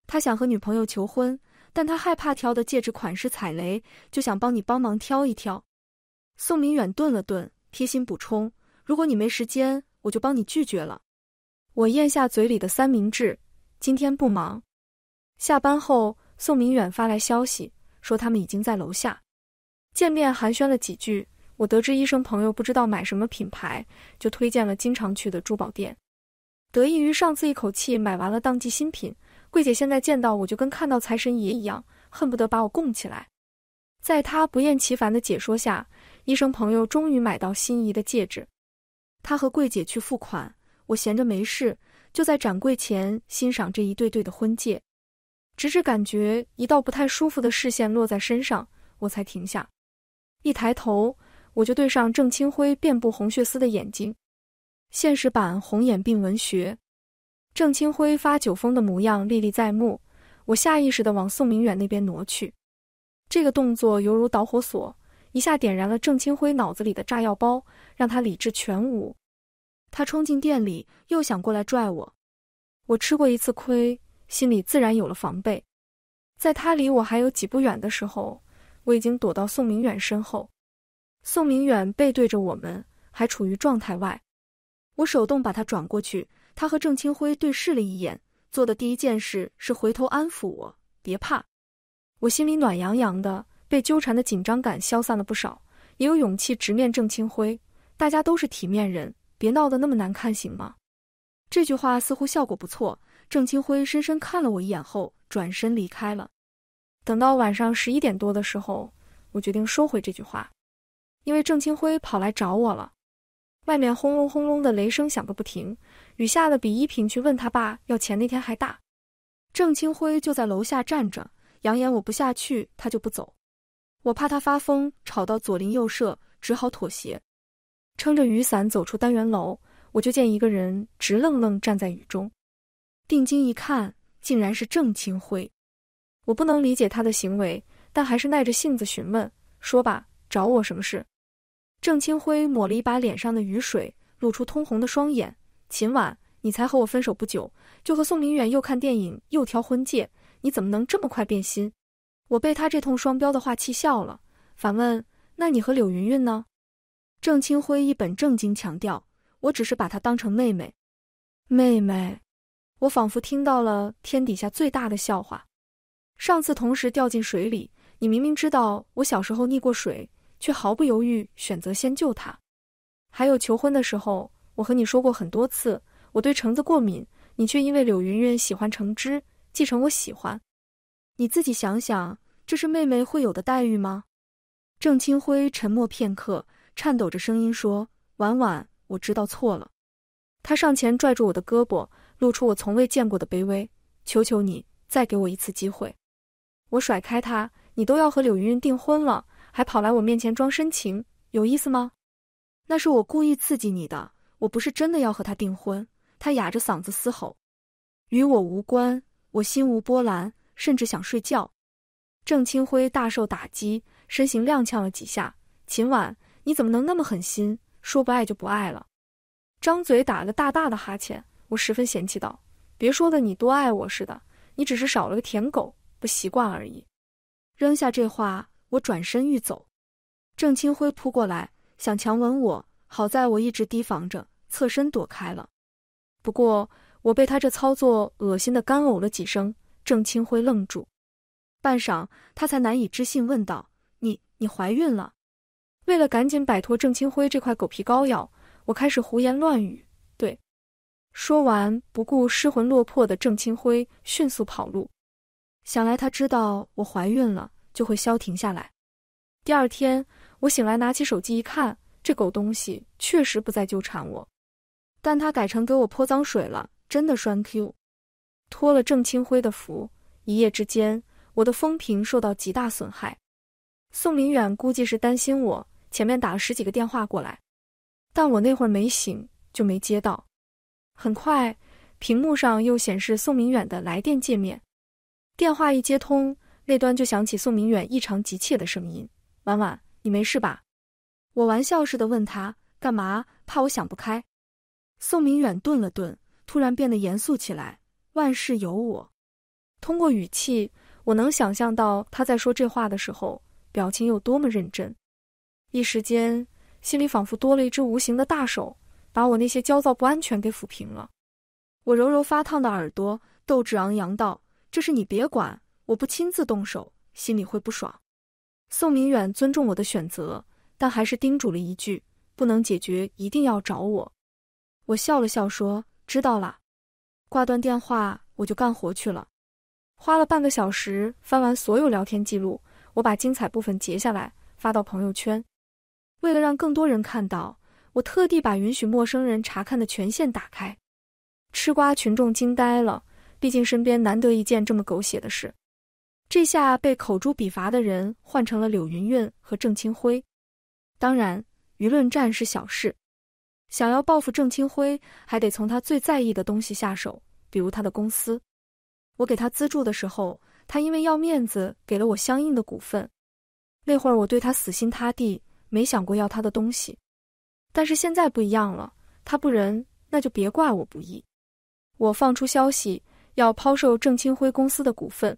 他想和女朋友求婚，但他害怕挑的戒指款式踩雷，就想帮你帮忙挑一挑。宋明远顿了顿，贴心补充：“如果你没时间，我就帮你拒绝了。”我咽下嘴里的三明治。今天不忙。下班后，宋明远发来消息说他们已经在楼下。见面寒暄了几句，我得知医生朋友不知道买什么品牌，就推荐了经常去的珠宝店。得益于上次一口气买完了当季新品，柜姐现在见到我就跟看到财神爷一样，恨不得把我供起来。在她不厌其烦的解说下，医生朋友终于买到心仪的戒指。他和柜姐去付款，我闲着没事就在展柜前欣赏这一对对的婚戒，直至感觉一道不太舒服的视线落在身上，我才停下。一抬头，我就对上郑清辉遍布红血丝的眼睛，现实版红眼病文学。郑清辉发酒疯的模样历历在目，我下意识的往宋明远那边挪去，这个动作犹如导火索，一下点燃了郑清辉脑子里的炸药包，让他理智全无。他冲进店里，又想过来拽我。我吃过一次亏，心里自然有了防备。在他离我还有几步远的时候。我已经躲到宋明远身后，宋明远背对着我们，还处于状态外。我手动把他转过去，他和郑清辉对视了一眼，做的第一件事是回头安抚我：“别怕。”我心里暖洋洋的，被纠缠的紧张感消散了不少，也有勇气直面郑清辉。大家都是体面人，别闹得那么难看，行吗？这句话似乎效果不错，郑清辉深深看了我一眼后转身离开了。等到晚上十一点多的时候，我决定收回这句话，因为郑清辉跑来找我了。外面轰隆轰隆的雷声响个不停，雨下的比依萍去问他爸要钱那天还大。郑清辉就在楼下站着，扬言我不下去，他就不走。我怕他发疯吵到左邻右舍，只好妥协，撑着雨伞走出单元楼，我就见一个人直愣愣站在雨中，定睛一看，竟然是郑清辉。我不能理解他的行为，但还是耐着性子询问：“说吧，找我什么事？”郑清辉抹了一把脸上的雨水，露出通红的双眼。“秦婉，你才和我分手不久，就和宋明远又看电影又挑婚戒，你怎么能这么快变心？”我被他这通双标的话气笑了，反问：“那你和柳云云呢？”郑清辉一本正经强调：“我只是把她当成妹妹，妹妹。”我仿佛听到了天底下最大的笑话。上次同时掉进水里，你明明知道我小时候溺过水，却毫不犹豫选择先救他。还有求婚的时候，我和你说过很多次我对橙子过敏，你却因为柳云云喜欢橙汁继承我喜欢。你自己想想，这是妹妹会有的待遇吗？郑清辉沉默片刻，颤抖着声音说：“婉婉，我知道错了。”他上前拽住我的胳膊，露出我从未见过的卑微。求求你，再给我一次机会。我甩开他，你都要和柳云云订婚了，还跑来我面前装深情，有意思吗？那是我故意刺激你的，我不是真的要和他订婚。他哑着嗓子嘶吼，与我无关，我心无波澜，甚至想睡觉。郑清辉大受打击，身形踉跄了几下。秦婉，你怎么能那么狠心，说不爱就不爱了？张嘴打了个大大的哈欠，我十分嫌弃道，别说的你多爱我似的，你只是少了个舔狗。不习惯而已。扔下这话，我转身欲走，郑清辉扑过来想强吻我，好在我一直提防着，侧身躲开了。不过我被他这操作恶心的干呕了几声。郑清辉愣住，半晌，他才难以置信问道：“你你怀孕了？”为了赶紧摆脱郑清辉这块狗皮膏药，我开始胡言乱语。对，说完，不顾失魂落魄的郑清辉，迅速跑路。想来他知道我怀孕了，就会消停下来。第二天我醒来，拿起手机一看，这狗东西确实不再纠缠我，但他改成给我泼脏水了，真的栓 Q。托了郑清辉的福，一夜之间我的风评受到极大损害。宋明远估计是担心我，前面打了十几个电话过来，但我那会儿没醒，就没接到。很快，屏幕上又显示宋明远的来电界面。电话一接通，那端就响起宋明远异常急切的声音：“婉婉，你没事吧？”我玩笑似的问他：“干嘛？怕我想不开？”宋明远顿了顿，突然变得严肃起来：“万事有我。”通过语气，我能想象到他在说这话的时候表情有多么认真。一时间，心里仿佛多了一只无形的大手，把我那些焦躁不安全给抚平了。我揉揉发烫的耳朵，斗志昂扬道。这事你别管，我不亲自动手，心里会不爽。宋明远尊重我的选择，但还是叮嘱了一句：不能解决，一定要找我。我笑了笑说：“知道了。”挂断电话，我就干活去了。花了半个小时翻完所有聊天记录，我把精彩部分截下来发到朋友圈。为了让更多人看到，我特地把允许陌生人查看的权限打开。吃瓜群众惊呆了。毕竟身边难得一见这么狗血的事，这下被口诛笔伐的人换成了柳云云和郑清辉。当然，舆论战是小事，想要报复郑清辉，还得从他最在意的东西下手，比如他的公司。我给他资助的时候，他因为要面子给了我相应的股份。那会儿我对他死心塌地，没想过要他的东西。但是现在不一样了，他不仁，那就别怪我不义。我放出消息。要抛售郑清辉公司的股份，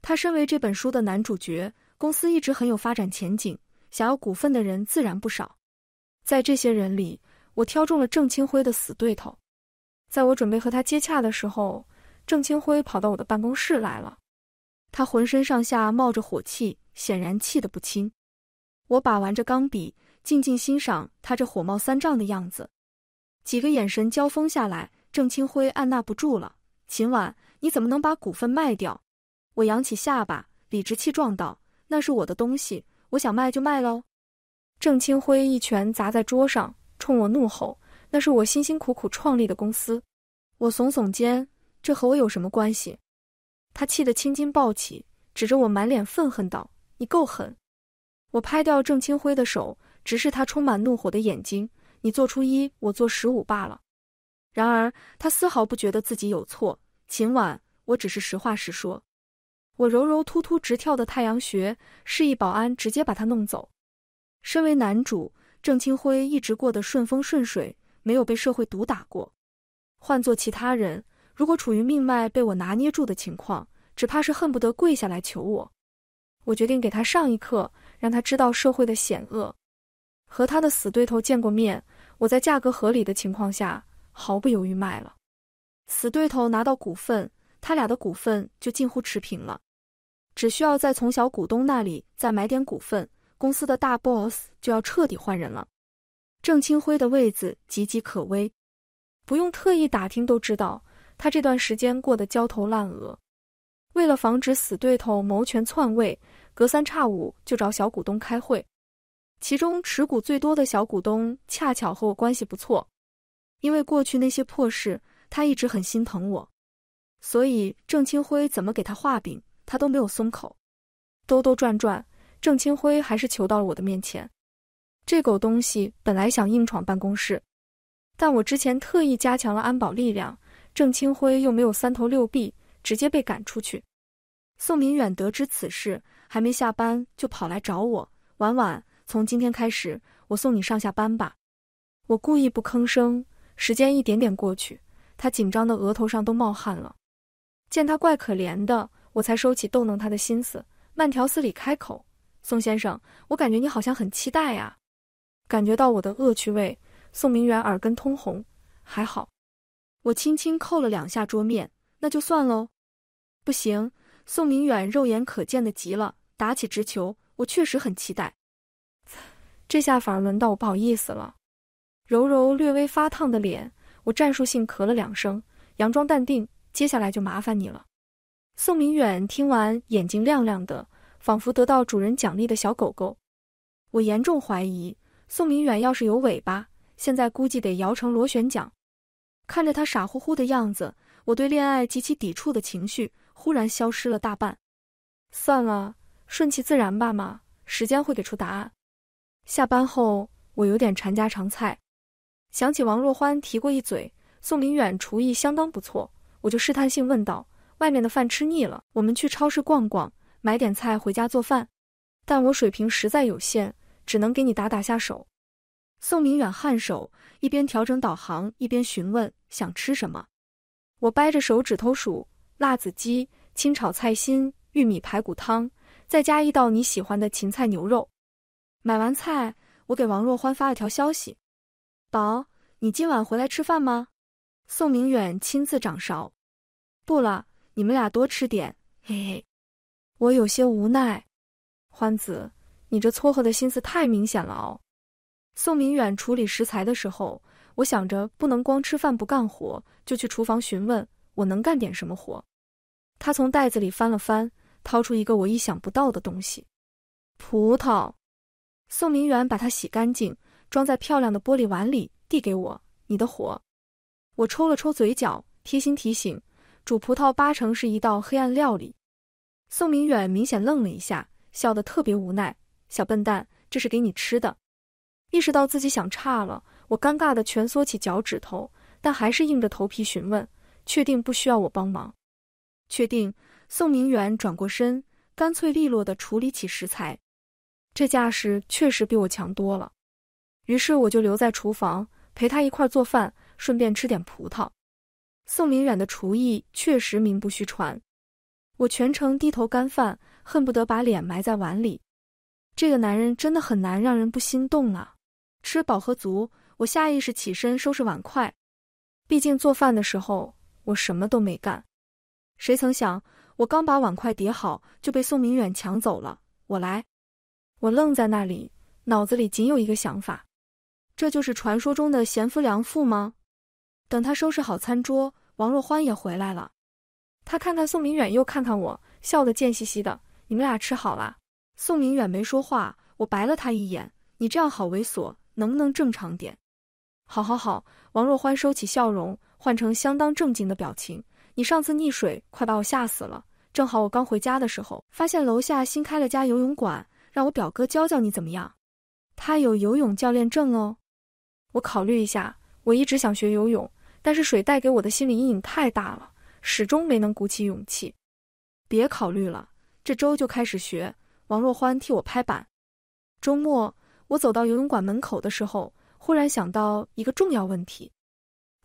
他身为这本书的男主角，公司一直很有发展前景，想要股份的人自然不少。在这些人里，我挑中了郑清辉的死对头。在我准备和他接洽的时候，郑清辉跑到我的办公室来了。他浑身上下冒着火气，显然气得不轻。我把玩着钢笔，静静欣赏他这火冒三丈的样子。几个眼神交锋下来，郑清辉按捺不住了。秦婉，你怎么能把股份卖掉？我扬起下巴，理直气壮道：“那是我的东西，我想卖就卖喽。”郑清辉一拳砸在桌上，冲我怒吼：“那是我辛辛苦苦创立的公司！”我耸耸肩：“这和我有什么关系？”他气得青筋暴起，指着我，满脸愤恨道：“你够狠！”我拍掉郑清辉的手，直视他充满怒火的眼睛：“你做初一，我做十五罢了。”然而他丝毫不觉得自己有错。秦婉，我只是实话实说。我揉揉突突直跳的太阳穴，示意保安直接把他弄走。身为男主郑清辉，一直过得顺风顺水，没有被社会毒打过。换做其他人，如果处于命脉被我拿捏住的情况，只怕是恨不得跪下来求我。我决定给他上一课，让他知道社会的险恶。和他的死对头见过面，我在价格合理的情况下。毫不犹豫卖了，死对头拿到股份，他俩的股份就近乎持平了。只需要再从小股东那里再买点股份，公司的大 boss 就要彻底换人了。郑清辉的位子岌岌可危，不用特意打听都知道，他这段时间过得焦头烂额。为了防止死对头谋权篡位，隔三差五就找小股东开会。其中持股最多的小股东，恰巧和我关系不错。因为过去那些破事，他一直很心疼我，所以郑清辉怎么给他画饼，他都没有松口。兜兜转转，郑清辉还是求到了我的面前。这狗东西本来想硬闯办公室，但我之前特意加强了安保力量，郑清辉又没有三头六臂，直接被赶出去。宋明远得知此事，还没下班就跑来找我。婉婉，从今天开始，我送你上下班吧。我故意不吭声。时间一点点过去，他紧张的额头上都冒汗了。见他怪可怜的，我才收起逗弄他的心思，慢条斯理开口：“宋先生，我感觉你好像很期待呀。”感觉到我的恶趣味，宋明远耳根通红。还好，我轻轻扣了两下桌面，那就算喽。不行，宋明远肉眼可见的急了，打起直球。我确实很期待，这下反而轮到我不好意思了。揉揉略微发烫的脸，我战术性咳了两声，佯装淡定。接下来就麻烦你了。宋明远听完，眼睛亮亮的，仿佛得到主人奖励的小狗狗。我严重怀疑，宋明远要是有尾巴，现在估计得摇成螺旋桨。看着他傻乎乎的样子，我对恋爱极其抵触的情绪忽然消失了大半。算了，顺其自然吧嘛，时间会给出答案。下班后，我有点馋家常菜。想起王若欢提过一嘴，宋明远厨艺相当不错，我就试探性问道：“外面的饭吃腻了，我们去超市逛逛，买点菜回家做饭。但我水平实在有限，只能给你打打下手。”宋明远颔首，一边调整导航，一边询问：“想吃什么？”我掰着手指头数：“辣子鸡、清炒菜心、玉米排骨汤，再加一道你喜欢的芹菜牛肉。”买完菜，我给王若欢发了条消息。宝，你今晚回来吃饭吗？宋明远亲自掌勺，不了，你们俩多吃点，嘿嘿。我有些无奈。欢子，你这撮合的心思太明显了哦。宋明远处理食材的时候，我想着不能光吃饭不干活，就去厨房询问我能干点什么活。他从袋子里翻了翻，掏出一个我意想不到的东西——葡萄。宋明远把它洗干净。装在漂亮的玻璃碗里，递给我你的火。我抽了抽嘴角，贴心提醒：煮葡萄八成是一道黑暗料理。宋明远明显愣了一下，笑得特别无奈：“小笨蛋，这是给你吃的。”意识到自己想差了，我尴尬地蜷缩起脚趾头，但还是硬着头皮询问：“确定不需要我帮忙？”“确定。”宋明远转过身，干脆利落地处理起食材。这架势确实比我强多了。于是我就留在厨房陪他一块做饭，顺便吃点葡萄。宋明远的厨艺确实名不虚传，我全程低头干饭，恨不得把脸埋在碗里。这个男人真的很难让人不心动啊！吃饱喝足，我下意识起身收拾碗筷，毕竟做饭的时候我什么都没干。谁曾想，我刚把碗筷叠好，就被宋明远抢走了。我来，我愣在那里，脑子里仅有一个想法。这就是传说中的贤夫良妇吗？等他收拾好餐桌，王若欢也回来了。他看看宋明远，又看看我，笑得贱兮兮的。你们俩吃好了。宋明远没说话，我白了他一眼。你这样好猥琐，能不能正常点？好，好，好。王若欢收起笑容，换成相当正经的表情。你上次溺水，快把我吓死了。正好我刚回家的时候，发现楼下新开了家游泳馆，让我表哥教教你怎么样。他有游泳教练证哦。我考虑一下，我一直想学游泳，但是水带给我的心理阴影太大了，始终没能鼓起勇气。别考虑了，这周就开始学。王若欢替我拍板。周末，我走到游泳馆门口的时候，忽然想到一个重要问题：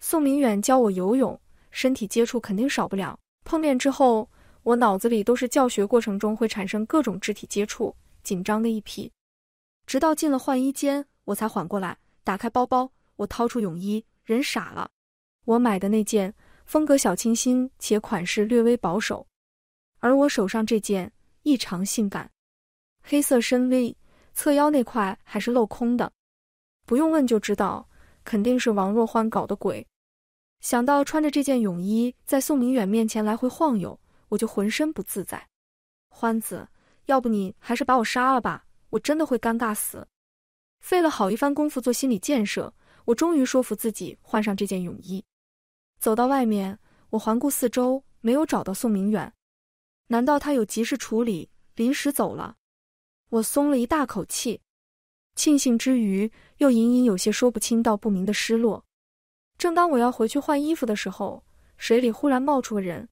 宋明远教我游泳，身体接触肯定少不了。碰面之后，我脑子里都是教学过程中会产生各种肢体接触，紧张的一批。直到进了换衣间，我才缓过来。打开包包，我掏出泳衣，人傻了。我买的那件风格小清新，且款式略微保守，而我手上这件异常性感，黑色深 V，侧腰那块还是镂空的。不用问就知道，肯定是王若欢搞的鬼。想到穿着这件泳衣在宋明远面前来回晃悠，我就浑身不自在。欢子，要不你还是把我杀了吧，我真的会尴尬死。费了好一番功夫做心理建设，我终于说服自己换上这件泳衣，走到外面。我环顾四周，没有找到宋明远，难道他有急事处理，临时走了？我松了一大口气，庆幸之余，又隐隐有些说不清道不明的失落。正当我要回去换衣服的时候，水里忽然冒出个人，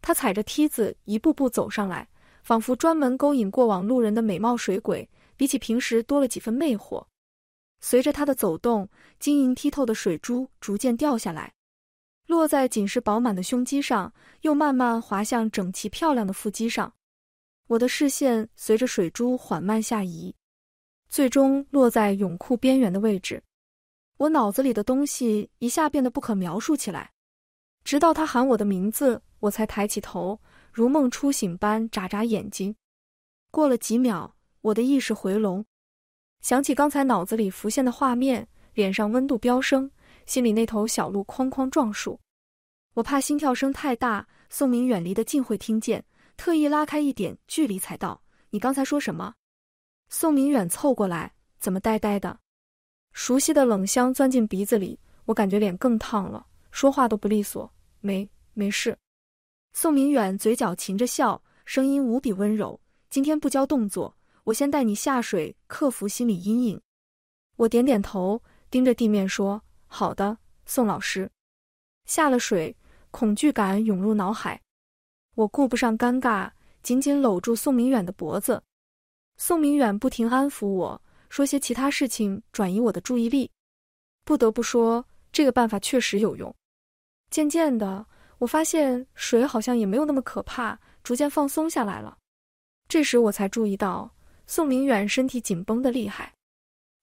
他踩着梯子一步步走上来，仿佛专门勾引过往路人的美貌水鬼。比起平时多了几分魅惑，随着他的走动，晶莹剔透的水珠逐渐掉下来，落在紧实饱满的胸肌上，又慢慢滑向整齐漂亮的腹肌上。我的视线随着水珠缓慢下移，最终落在泳裤边缘的位置。我脑子里的东西一下变得不可描述起来，直到他喊我的名字，我才抬起头，如梦初醒般眨眨眼睛。过了几秒。我的意识回笼，想起刚才脑子里浮现的画面，脸上温度飙升，心里那头小鹿哐哐撞树。我怕心跳声太大，宋明远离得近会听见，特意拉开一点距离才道：“你刚才说什么？”宋明远凑过来，怎么呆呆的？熟悉的冷香钻进鼻子里，我感觉脸更烫了，说话都不利索。没没事。宋明远嘴角噙着笑，声音无比温柔：“今天不教动作。”我先带你下水，克服心理阴影。我点点头，盯着地面说：“好的，宋老师。”下了水，恐惧感涌入脑海。我顾不上尴尬，紧紧搂住宋明远的脖子。宋明远不停安抚我，说些其他事情转移我的注意力。不得不说，这个办法确实有用。渐渐的，我发现水好像也没有那么可怕，逐渐放松下来了。这时我才注意到。宋明远身体紧绷的厉害，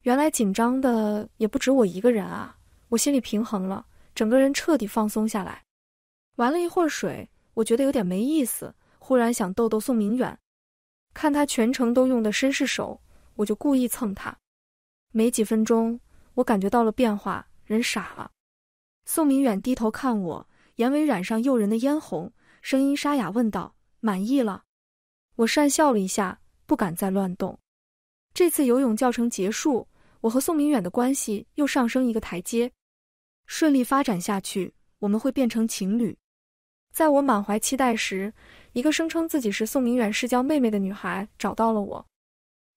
原来紧张的也不止我一个人啊！我心里平衡了，整个人彻底放松下来。玩了一会儿水，我觉得有点没意思，忽然想逗逗宋明远，看他全程都用的绅士手，我就故意蹭他。没几分钟，我感觉到了变化，人傻了。宋明远低头看我，眼尾染上诱人的嫣红，声音沙哑问道：“满意了？”我讪笑了一下。不敢再乱动。这次游泳教程结束，我和宋明远的关系又上升一个台阶，顺利发展下去，我们会变成情侣。在我满怀期待时，一个声称自己是宋明远世交妹妹的女孩找到了我。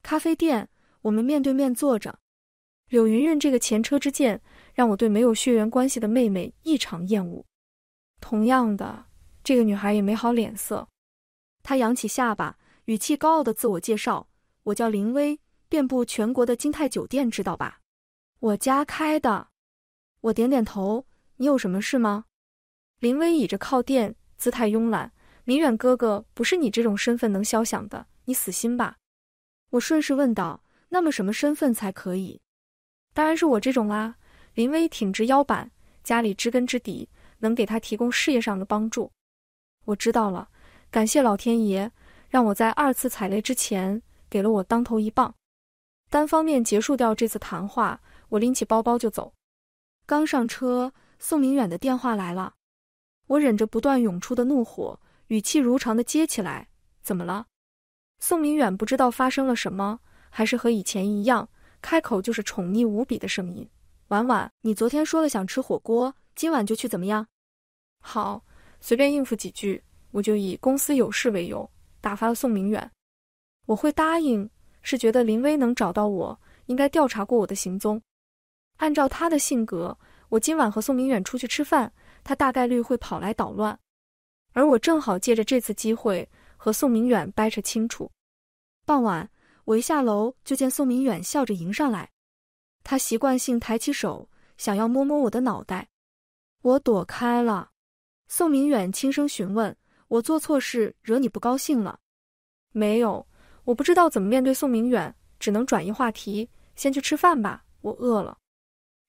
咖啡店，我们面对面坐着。柳云云这个前车之鉴，让我对没有血缘关系的妹妹异常厌恶。同样的，这个女孩也没好脸色。她扬起下巴。语气高傲的自我介绍，我叫林威，遍布全国的金泰酒店知道吧？我家开的。我点点头。你有什么事吗？林威倚着靠垫，姿态慵懒。明远哥哥不是你这种身份能消想的，你死心吧。我顺势问道：“那么什么身份才可以？”当然是我这种啦。林威挺直腰板，家里知根知底，能给他提供事业上的帮助。我知道了，感谢老天爷。让我在二次踩雷之前给了我当头一棒，单方面结束掉这次谈话。我拎起包包就走，刚上车，宋明远的电话来了。我忍着不断涌出的怒火，语气如常的接起来：“怎么了？”宋明远不知道发生了什么，还是和以前一样，开口就是宠溺无比的声音：“婉婉，你昨天说了想吃火锅，今晚就去，怎么样？”“好，随便应付几句，我就以公司有事为由。”打发了宋明远，我会答应。是觉得林威能找到我，应该调查过我的行踪。按照他的性格，我今晚和宋明远出去吃饭，他大概率会跑来捣乱。而我正好借着这次机会和宋明远掰扯清楚。傍晚，我一下楼就见宋明远笑着迎上来，他习惯性抬起手想要摸摸我的脑袋，我躲开了。宋明远轻声询问。我做错事惹你不高兴了？没有，我不知道怎么面对宋明远，只能转移话题。先去吃饭吧，我饿了。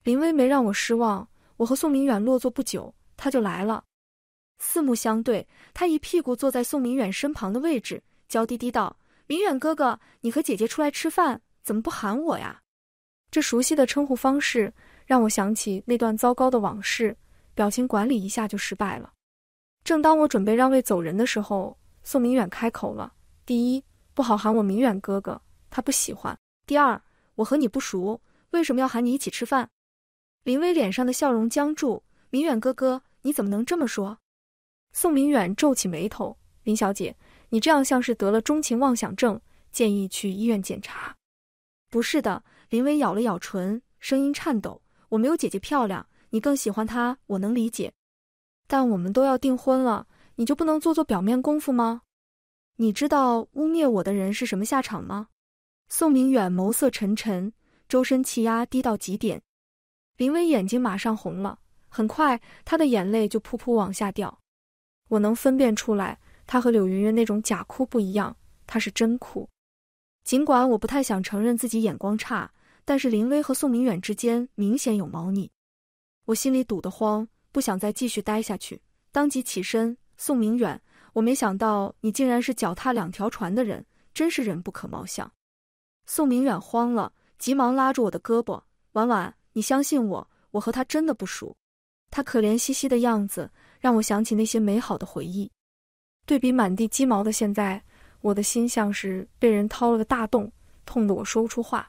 林薇没让我失望，我和宋明远落座不久，他就来了。四目相对，他一屁股坐在宋明远身旁的位置，娇滴滴道：“明远哥哥，你和姐姐出来吃饭，怎么不喊我呀？”这熟悉的称呼方式让我想起那段糟糕的往事，表情管理一下就失败了。正当我准备让位走人的时候，宋明远开口了：“第一，不好喊我明远哥哥，他不喜欢；第二，我和你不熟，为什么要喊你一起吃饭？”林威脸上的笑容僵住：“明远哥哥，你怎么能这么说？”宋明远皱起眉头：“林小姐，你这样像是得了钟情妄想症，建议去医院检查。”“不是的。”林威咬了咬唇，声音颤抖：“我没有姐姐漂亮，你更喜欢她，我能理解。”但我们都要订婚了，你就不能做做表面功夫吗？你知道污蔑我的人是什么下场吗？宋明远眸色沉沉，周身气压低到极点。林薇眼睛马上红了，很快她的眼泪就扑扑往下掉。我能分辨出来，她和柳云云那种假哭不一样，她是真哭。尽管我不太想承认自己眼光差，但是林薇和宋明远之间明显有猫腻，我心里堵得慌。不想再继续待下去，当即起身。宋明远，我没想到你竟然是脚踏两条船的人，真是人不可貌相。宋明远慌了，急忙拉住我的胳膊：“婉婉，你相信我，我和他真的不熟。”他可怜兮兮的样子让我想起那些美好的回忆，对比满地鸡毛的现在，我的心像是被人掏了个大洞，痛得我说不出话。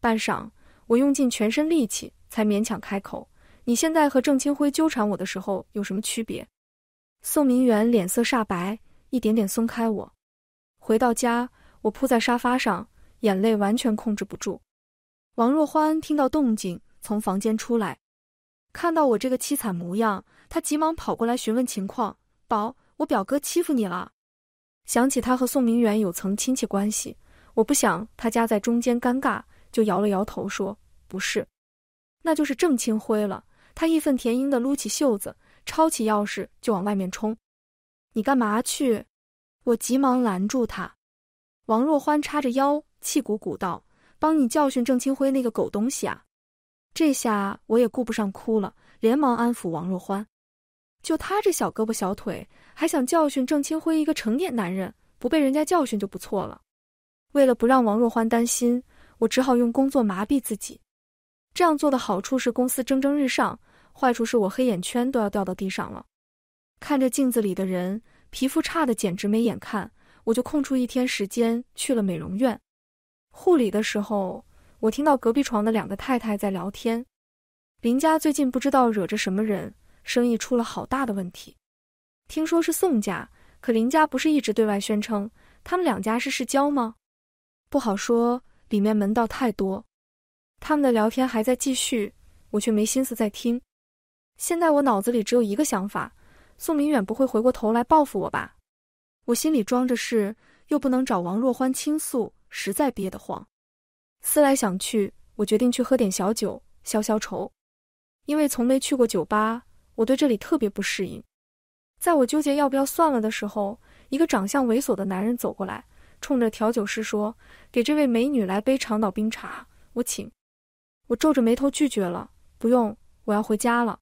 半晌，我用尽全身力气才勉强开口。你现在和郑清辉纠缠我的时候有什么区别？宋明远脸色煞白，一点点松开我。回到家，我扑在沙发上，眼泪完全控制不住。王若欢听到动静，从房间出来，看到我这个凄惨模样，他急忙跑过来询问情况：“宝，我表哥欺负你了？”想起他和宋明远有层亲戚关系，我不想他夹在中间尴尬，就摇了摇头说：“不是，那就是郑清辉了。”他义愤填膺地撸起袖子，抄起钥匙就往外面冲。你干嘛去？我急忙拦住他。王若欢叉着腰，气鼓鼓道：“帮你教训郑清辉那个狗东西啊！”这下我也顾不上哭了，连忙安抚王若欢：“就他这小胳膊小腿，还想教训郑清辉一个成年男人，不被人家教训就不错了。”为了不让王若欢担心，我只好用工作麻痹自己。这样做的好处是公司蒸蒸日上。坏处是我黑眼圈都要掉到地上了，看着镜子里的人，皮肤差的简直没眼看。我就空出一天时间去了美容院护理的时候，我听到隔壁床的两个太太在聊天。林家最近不知道惹着什么人，生意出了好大的问题。听说是宋家，可林家不是一直对外宣称他们两家是世交吗？不好说，里面门道太多。他们的聊天还在继续，我却没心思再听。现在我脑子里只有一个想法：宋明远不会回过头来报复我吧？我心里装着事，又不能找王若欢倾诉，实在憋得慌。思来想去，我决定去喝点小酒，消消愁。因为从没去过酒吧，我对这里特别不适应。在我纠结要不要算了的时候，一个长相猥琐的男人走过来，冲着调酒师说：“给这位美女来杯长岛冰茶，我请。”我皱着眉头拒绝了：“不用，我要回家了。”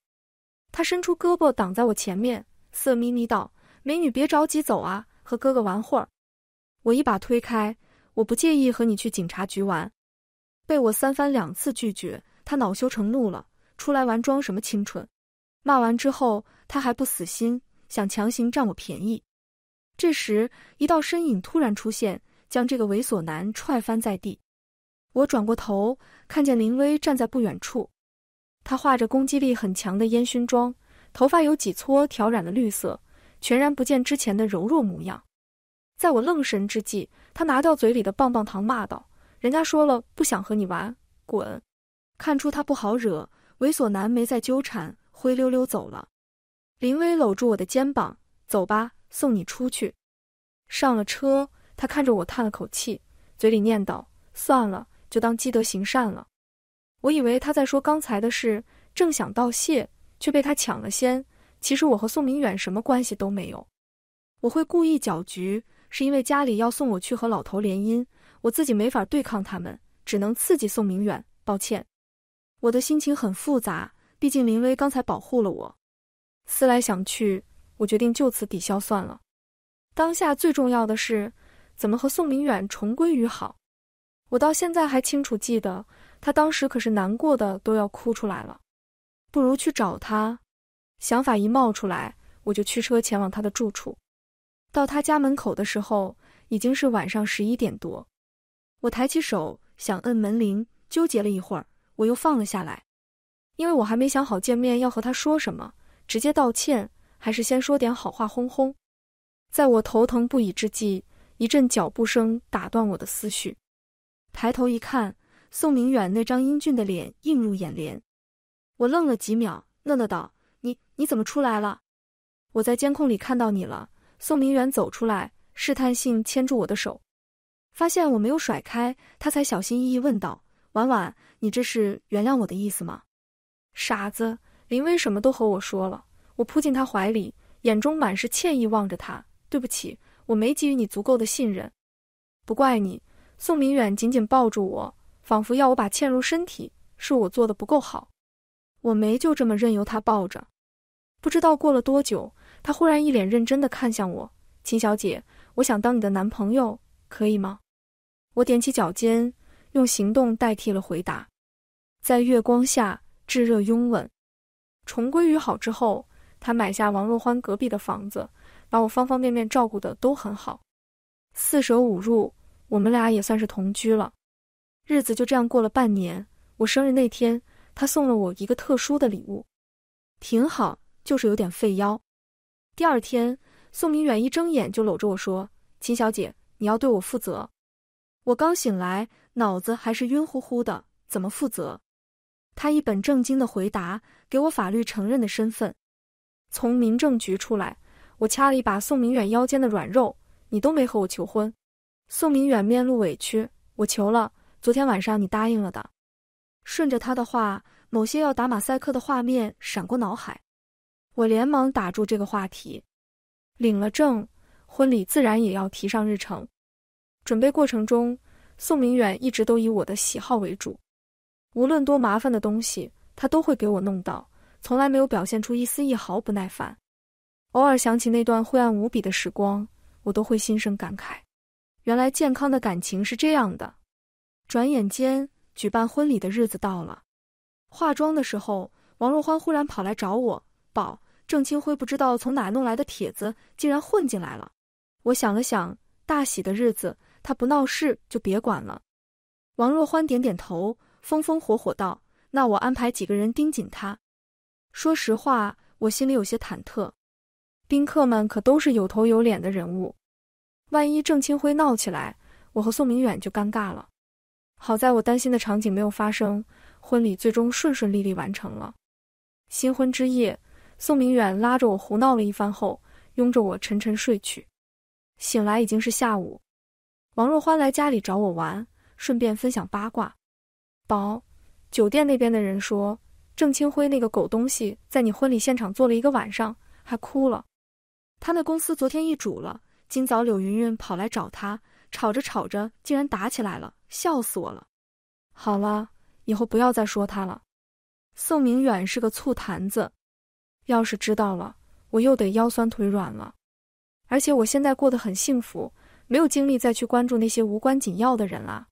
他伸出胳膊挡在我前面，色眯眯道：“美女，别着急走啊，和哥哥玩会儿。”我一把推开，我不介意和你去警察局玩。被我三番两次拒绝，他恼羞成怒了，出来玩装什么清纯？骂完之后，他还不死心，想强行占我便宜。这时，一道身影突然出现，将这个猥琐男踹翻在地。我转过头，看见林威站在不远处。他画着攻击力很强的烟熏妆，头发有几撮挑染了绿色，全然不见之前的柔弱模样。在我愣神之际，他拿掉嘴里的棒棒糖，骂道：“人家说了不想和你玩，滚！”看出他不好惹，猥琐男没再纠缠，灰溜溜走了。林薇搂住我的肩膀：“走吧，送你出去。”上了车，他看着我叹了口气，嘴里念叨：“算了，就当积德行善了。”我以为他在说刚才的事，正想道谢，却被他抢了先。其实我和宋明远什么关系都没有。我会故意搅局，是因为家里要送我去和老头联姻，我自己没法对抗他们，只能刺激宋明远。抱歉，我的心情很复杂，毕竟林薇刚才保护了我。思来想去，我决定就此抵消算了。当下最重要的是怎么和宋明远重归于好。我到现在还清楚记得。他当时可是难过的都要哭出来了，不如去找他。想法一冒出来，我就驱车前往他的住处。到他家门口的时候，已经是晚上十一点多。我抬起手想摁门铃，纠结了一会儿，我又放了下来，因为我还没想好见面要和他说什么，直接道歉还是先说点好话哄哄。在我头疼不已之际，一阵脚步声打断我的思绪。抬头一看。宋明远那张英俊的脸映入眼帘，我愣了几秒，讷讷道：“你你怎么出来了？”我在监控里看到你了。宋明远走出来，试探性牵住我的手，发现我没有甩开，他才小心翼翼问道：“婉婉，你这是原谅我的意思吗？”傻子，林威什么都和我说了。我扑进他怀里，眼中满是歉意，望着他：“对不起，我没给予你足够的信任。”不怪你。宋明远紧紧抱住我。仿佛要我把嵌入身体，是我做的不够好，我没就这么任由他抱着。不知道过了多久，他忽然一脸认真的看向我：“秦小姐，我想当你的男朋友，可以吗？”我踮起脚尖，用行动代替了回答。在月光下炙热拥吻，重归于好之后，他买下王若欢隔壁的房子，把我方方面面照顾的都很好。四舍五入，我们俩也算是同居了。日子就这样过了半年。我生日那天，他送了我一个特殊的礼物，挺好，就是有点费腰。第二天，宋明远一睁眼就搂着我说：“秦小姐，你要对我负责。”我刚醒来，脑子还是晕乎乎的，怎么负责？他一本正经的回答：“给我法律承认的身份。”从民政局出来，我掐了一把宋明远腰间的软肉：“你都没和我求婚？”宋明远面露委屈：“我求了。”昨天晚上你答应了的，顺着他的话，某些要打马赛克的画面闪过脑海，我连忙打住这个话题。领了证，婚礼自然也要提上日程。准备过程中，宋明远一直都以我的喜好为主，无论多麻烦的东西，他都会给我弄到，从来没有表现出一丝一毫不耐烦。偶尔想起那段灰暗无比的时光，我都会心生感慨，原来健康的感情是这样的。转眼间，举办婚礼的日子到了。化妆的时候，王若欢忽然跑来找我，宝郑清辉不知道从哪弄来的帖子，竟然混进来了。我想了想，大喜的日子，他不闹事就别管了。王若欢点点头，风风火火道：“那我安排几个人盯紧他。”说实话，我心里有些忐忑。宾客们可都是有头有脸的人物，万一郑清辉闹起来，我和宋明远就尴尬了。好在我担心的场景没有发生，婚礼最终顺顺利利完成了。新婚之夜，宋明远拉着我胡闹了一番后，拥着我沉沉睡去。醒来已经是下午，王若欢来家里找我玩，顺便分享八卦。宝，酒店那边的人说，郑清辉那个狗东西在你婚礼现场坐了一个晚上，还哭了。他那公司昨天易主了，今早柳云云跑来找他。吵着吵着，竟然打起来了，笑死我了！好了，以后不要再说他了。宋明远是个醋坛子，要是知道了，我又得腰酸腿软了。而且我现在过得很幸福，没有精力再去关注那些无关紧要的人了。